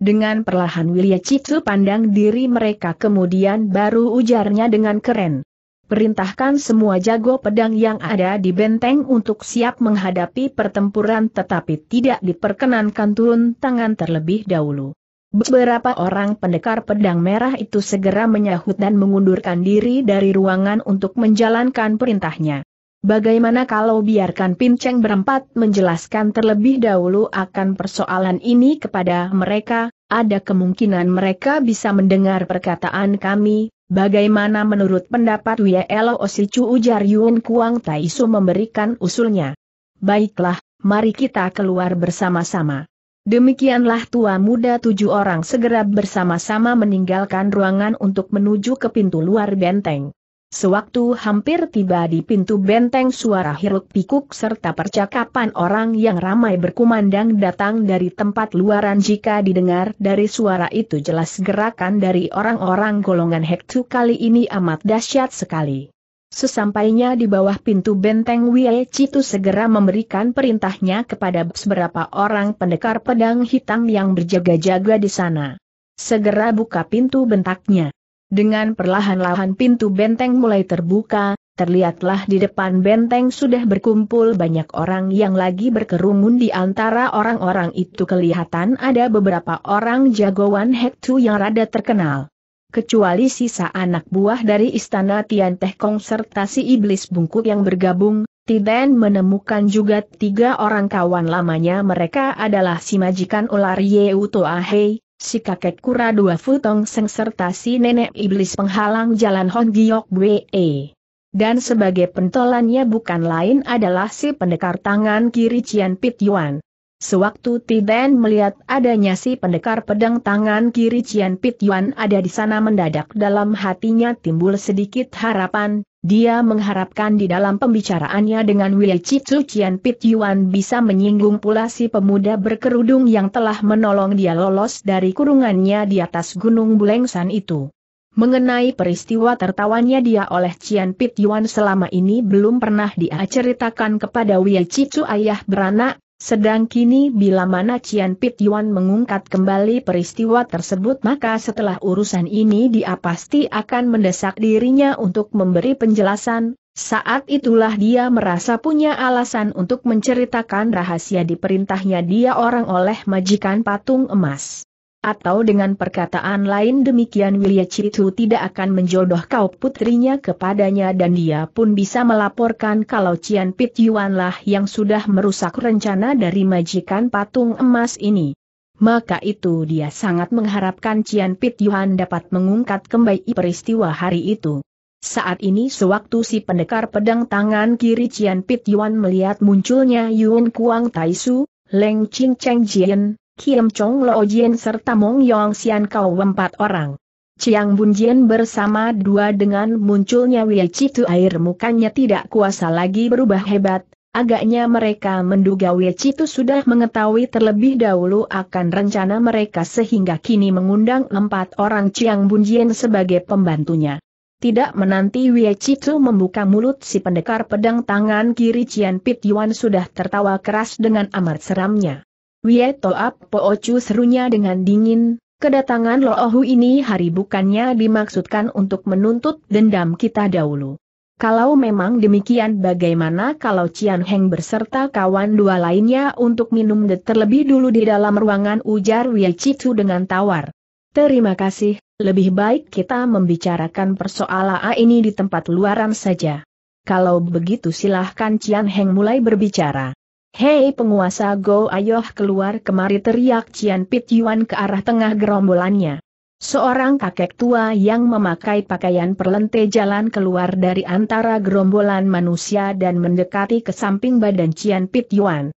Dengan perlahan Wilya Cicu pandang diri mereka kemudian baru ujarnya dengan keren perintahkan semua jago pedang yang ada di benteng untuk siap menghadapi pertempuran tetapi tidak diperkenankan turun tangan terlebih dahulu. Beberapa orang pendekar pedang merah itu segera menyahut dan mengundurkan diri dari ruangan untuk menjalankan perintahnya. Bagaimana kalau biarkan Pinceng berempat menjelaskan terlebih dahulu akan persoalan ini kepada mereka, ada kemungkinan mereka bisa mendengar perkataan kami, Bagaimana menurut pendapat Wielo Osicu ujar Yun Kuang Taisu memberikan usulnya. Baiklah, mari kita keluar bersama-sama. Demikianlah tua muda tujuh orang segera bersama-sama meninggalkan ruangan untuk menuju ke pintu luar benteng. Sewaktu hampir tiba di pintu benteng suara hiruk pikuk serta percakapan orang yang ramai berkumandang datang dari tempat luaran jika didengar dari suara itu jelas gerakan dari orang-orang golongan Hektu kali ini amat dahsyat sekali. Sesampainya di bawah pintu benteng Wei Citu segera memberikan perintahnya kepada beberapa orang pendekar pedang hitam yang berjaga-jaga di sana. Segera buka pintu bentaknya. Dengan perlahan-lahan pintu benteng mulai terbuka, terlihatlah di depan benteng sudah berkumpul banyak orang yang lagi berkerumun di antara orang-orang itu kelihatan ada beberapa orang jagoan Hektu yang rada terkenal. Kecuali sisa anak buah dari istana Tian Teh Kong serta si iblis bungkuk yang bergabung, Tiden menemukan juga tiga orang kawan lamanya mereka adalah si majikan ular Yeu Hei, si kakek kura dua futong seng serta si nenek iblis penghalang jalan Hong Giok Wee. Dan sebagai pentolannya bukan lain adalah si pendekar tangan kiri Cian Pit Yuan. Sewaktu Tiden melihat adanya si pendekar pedang tangan kiri Cian Pit Yuan ada di sana mendadak dalam hatinya timbul sedikit harapan, dia mengharapkan di dalam pembicaraannya dengan Wei Chitu Cian Pit Yuan bisa menyinggung pula si pemuda berkerudung yang telah menolong dia lolos dari kurungannya di atas Gunung Bulengsan itu. Mengenai peristiwa tertawanya dia oleh Cian Pit Yuan selama ini belum pernah dia ceritakan kepada Wei Chitsu ayah beranak, sedang kini bila mana Cian Pit Yuan mengungkap kembali peristiwa tersebut maka setelah urusan ini dia pasti akan mendesak dirinya untuk memberi penjelasan, saat itulah dia merasa punya alasan untuk menceritakan rahasia diperintahnya dia orang oleh majikan patung emas. Atau dengan perkataan lain demikian William Chitu tidak akan menjodoh kau putrinya kepadanya dan dia pun bisa melaporkan kalau Cian Pit lah yang sudah merusak rencana dari majikan patung emas ini. Maka itu dia sangat mengharapkan Cian Pit Yuan dapat mengungkat kembali peristiwa hari itu. Saat ini sewaktu si pendekar pedang tangan kiri Cian Pit Yuan melihat munculnya Yun Kuang Taisu, Leng Ching Cheng Jian, Kim Chong Lo Jien serta Mong Yong Xian Kau empat orang. Chiang Bun Jien bersama dua dengan munculnya Wei Tu air mukanya tidak kuasa lagi berubah hebat, agaknya mereka menduga Wei Tu sudah mengetahui terlebih dahulu akan rencana mereka sehingga kini mengundang empat orang Chiang Bun Jien sebagai pembantunya. Tidak menanti Wei Tu membuka mulut si pendekar pedang tangan kiri Cian Pit Yuan sudah tertawa keras dengan amat seramnya. Wieto Ap Poochu serunya dengan dingin, kedatangan Loohu ini hari bukannya dimaksudkan untuk menuntut dendam kita dahulu. Kalau memang demikian bagaimana kalau Cian Heng berserta kawan dua lainnya untuk minum de terlebih dulu di dalam ruangan ujar Chitu dengan tawar. Terima kasih, lebih baik kita membicarakan persoalan A ini di tempat luaran saja. Kalau begitu silahkan Cian Heng mulai berbicara. Hei penguasa Go Ayoh keluar kemari teriak Cian Pit Yuan ke arah tengah gerombolannya. Seorang kakek tua yang memakai pakaian perlente jalan keluar dari antara gerombolan manusia dan mendekati ke samping badan Cian Pit Yuan.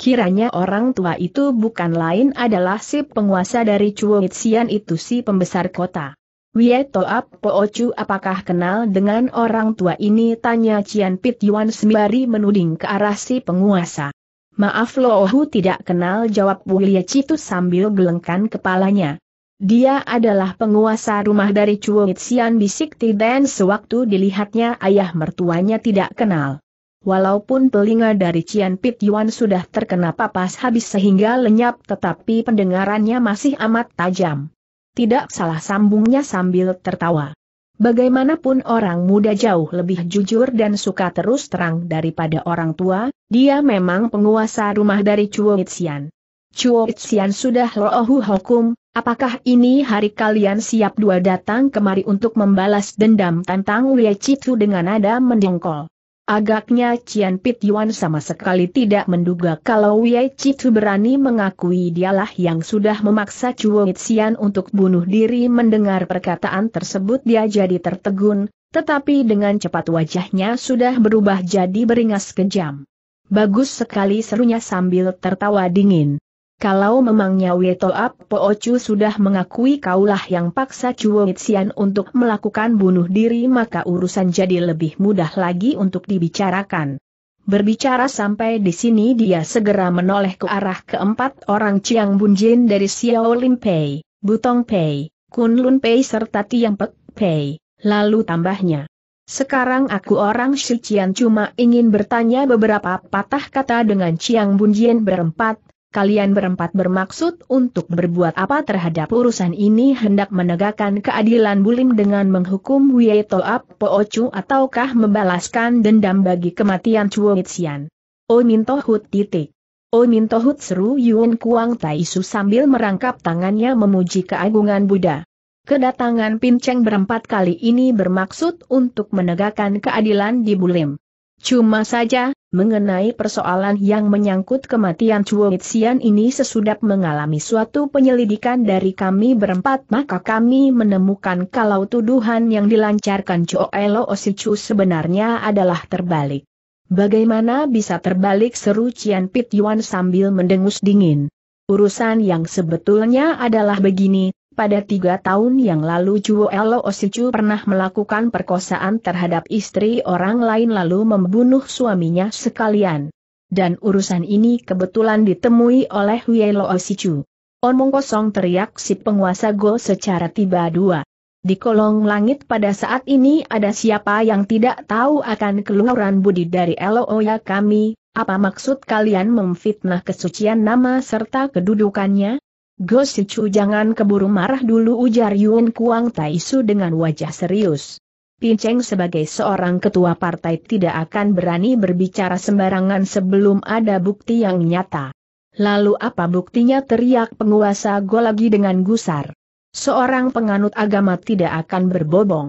Kiranya orang tua itu bukan lain adalah si penguasa dari Chuo Cian itu si pembesar kota. Wieto Ap Poocu apakah kenal dengan orang tua ini tanya Cian Pit Yuan sembari menuding ke arah si penguasa. Maaf Lohu tidak kenal jawab Wulia Citu sambil gelengkan kepalanya. Dia adalah penguasa rumah dari Chuit Sian bisik dan sewaktu dilihatnya ayah mertuanya tidak kenal. Walaupun telinga dari Cian Pit Yuan sudah terkena papas habis sehingga lenyap tetapi pendengarannya masih amat tajam. Tidak salah sambungnya sambil tertawa. Bagaimanapun orang muda jauh lebih jujur dan suka terus terang daripada orang tua, dia memang penguasa rumah dari Chuo Itzian. Chuo Itzian sudah lohu hukum, apakah ini hari kalian siap dua datang kemari untuk membalas dendam tentang Wei Chitu dengan nada mendengkol. Agaknya Cian Pit Yuan sama sekali tidak menduga kalau Wei Chitu berani mengakui dialah yang sudah memaksa Chuo Xian untuk bunuh diri mendengar perkataan tersebut dia jadi tertegun, tetapi dengan cepat wajahnya sudah berubah jadi beringas kejam. Bagus sekali serunya sambil tertawa dingin. Kalau memangnya Weto Ocu sudah mengakui kaulah yang paksa Chuo Mitsian untuk melakukan bunuh diri maka urusan jadi lebih mudah lagi untuk dibicarakan. Berbicara sampai di sini dia segera menoleh ke arah keempat orang Chiang Bunjin dari Xiao Lim Pei, Butong Pei, Kun Lun Pei serta Tiang Pek Pei, lalu tambahnya. Sekarang aku orang Shijian cuma ingin bertanya beberapa patah kata dengan Chiang Bunjin berempat, kalian berempat bermaksud untuk berbuat apa terhadap urusan ini hendak menegakkan keadilan bulim dengan menghukum Wei Toap Po Chu ataukah membalaskan dendam bagi kematian Chuo Xian. O oh Mintohut titik. O oh Mintohut seru Yun Kuang Taisu sambil merangkap tangannya memuji keagungan Buddha. Kedatangan Pinceng berempat kali ini bermaksud untuk menegakkan keadilan di Bulim. Cuma saja, mengenai persoalan yang menyangkut kematian Chuo Itzian ini sesudah mengalami suatu penyelidikan dari kami berempat maka kami menemukan kalau tuduhan yang dilancarkan Chuo Elo Osichu sebenarnya adalah terbalik. Bagaimana bisa terbalik seru Cian Pit Yuan sambil mendengus dingin? Urusan yang sebetulnya adalah begini, pada tiga tahun yang lalu Chuo Elo Osicu pernah melakukan perkosaan terhadap istri orang lain lalu membunuh suaminya sekalian. Dan urusan ini kebetulan ditemui oleh Wielo Osicu. Omong kosong teriak si penguasa Go secara tiba dua. Di kolong langit pada saat ini ada siapa yang tidak tahu akan keluaran budi dari Elo Oya oh kami, apa maksud kalian memfitnah kesucian nama serta kedudukannya? Go jangan keburu marah dulu ujar Yun Kuang Taisu dengan wajah serius. Pinceng sebagai seorang ketua partai tidak akan berani berbicara sembarangan sebelum ada bukti yang nyata. Lalu apa buktinya teriak penguasa Go lagi dengan gusar. Seorang penganut agama tidak akan berbobong.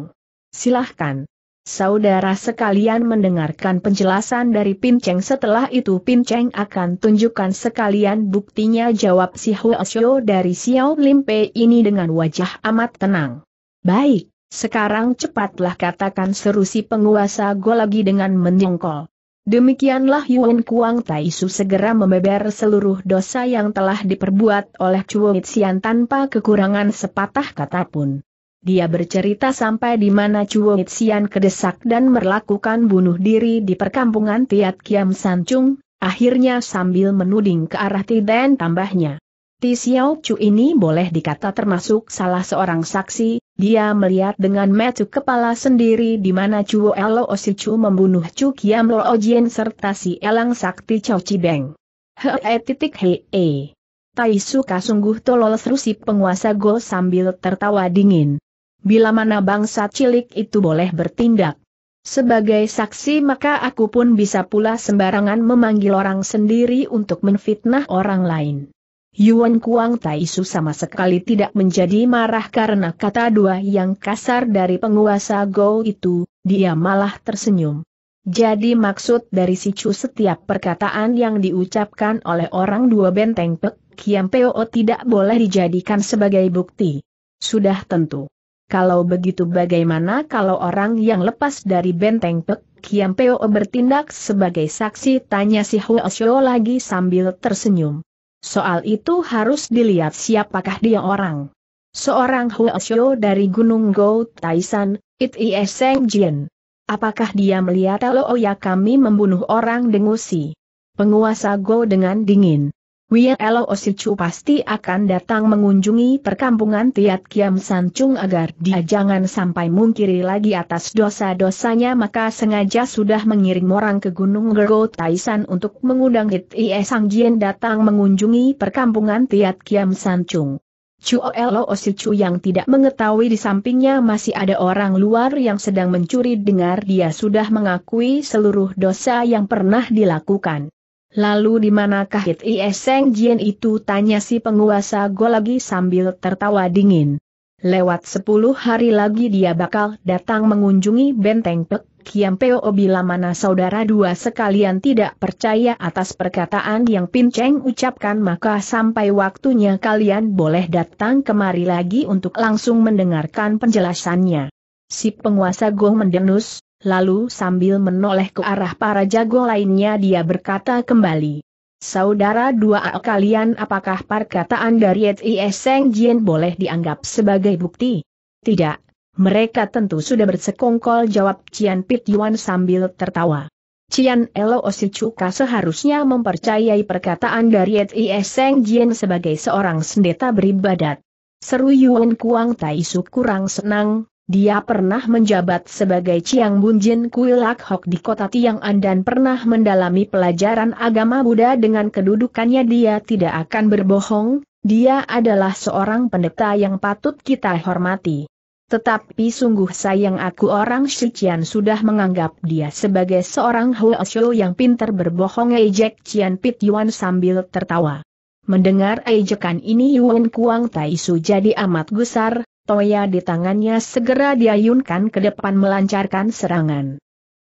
Silahkan. Saudara sekalian mendengarkan penjelasan dari Pinceng setelah itu Pinceng akan tunjukkan sekalian buktinya jawab si Huosyo dari Xiao Lim Limpe ini dengan wajah amat tenang. Baik, sekarang cepatlah katakan seru si penguasa Go lagi dengan menyongkol. Demikianlah Yuan Kuang Taisu segera membeber seluruh dosa yang telah diperbuat oleh Chuo Xian tanpa kekurangan sepatah kata pun. Dia bercerita sampai di mana Chuo Xian kedesak dan melakukan bunuh diri di perkampungan Tiat Kiam Sancung, akhirnya sambil menuding ke arah Ti dan tambahnya. Ti Xiao Chu ini boleh dikata termasuk salah seorang saksi, dia melihat dengan metu kepala sendiri di mana Chuo Elo Si Chu membunuh Chu Kiam Lo Jien serta si Elang Sakti Chao Chibeng. Hee titik hee. Tai Suka sungguh tolol serusi penguasa Go sambil tertawa dingin bila mana bangsa cilik itu boleh bertindak. Sebagai saksi maka aku pun bisa pula sembarangan memanggil orang sendiri untuk menfitnah orang lain. Yuan Kuang Taisu sama sekali tidak menjadi marah karena kata dua yang kasar dari penguasa Go itu, dia malah tersenyum. Jadi maksud dari si Chu setiap perkataan yang diucapkan oleh orang dua benteng Pek Kiam Peo tidak boleh dijadikan sebagai bukti. Sudah tentu. Kalau begitu bagaimana kalau orang yang lepas dari benteng Pek Kiam Peo bertindak sebagai saksi tanya si Hua Shio lagi sambil tersenyum. Soal itu harus dilihat siapakah dia orang. Seorang Hua Shio dari Gunung Go Taisan, It e Seng Jian. Apakah dia melihat oh Ya kami membunuh orang dengusi? Penguasa Go dengan dingin. Wia Elo Osichu pasti akan datang mengunjungi perkampungan Tiat Kiam San Sancung agar dia jangan sampai mungkiri lagi atas dosa-dosanya maka sengaja sudah mengirim orang ke Gunung Gergo Taisan untuk mengundang Ie Sang Jien datang mengunjungi perkampungan Tiat Kiam San Sancung. Chuo Elo Osichu yang tidak mengetahui di sampingnya masih ada orang luar yang sedang mencuri dengar dia sudah mengakui seluruh dosa yang pernah dilakukan. Lalu di manakah Hit Iseng Jien itu tanya si penguasa Go lagi sambil tertawa dingin. Lewat sepuluh hari lagi dia bakal datang mengunjungi benteng Pek Kiam Peo bila mana saudara dua sekalian tidak percaya atas perkataan yang Pin Cheng ucapkan maka sampai waktunya kalian boleh datang kemari lagi untuk langsung mendengarkan penjelasannya. Si penguasa Go mendenus, lalu sambil menoleh ke arah para jago lainnya dia berkata kembali. Saudara dua kalian apakah perkataan dari Yeti Seng Jian boleh dianggap sebagai bukti? Tidak, mereka tentu sudah bersekongkol jawab Cian Pit Yuan sambil tertawa. Cian Elo Osichuka seharusnya mempercayai perkataan dari Yeti Seng Jian sebagai seorang sendeta beribadat. Seru Yuan Kuang Tai Su kurang senang, dia pernah menjabat sebagai Chiang Bunjin Kuilak Hok di kota Tiang'an dan pernah mendalami pelajaran agama Buddha dengan kedudukannya dia tidak akan berbohong, dia adalah seorang pendeta yang patut kita hormati. Tetapi sungguh sayang aku orang Shichian sudah menganggap dia sebagai seorang Huashu yang pintar berbohong ejek Cian Pit Yuan sambil tertawa. Mendengar ejekan ini Yuan Kuang Su jadi amat gusar, toya di tangannya segera diayunkan ke depan melancarkan serangan.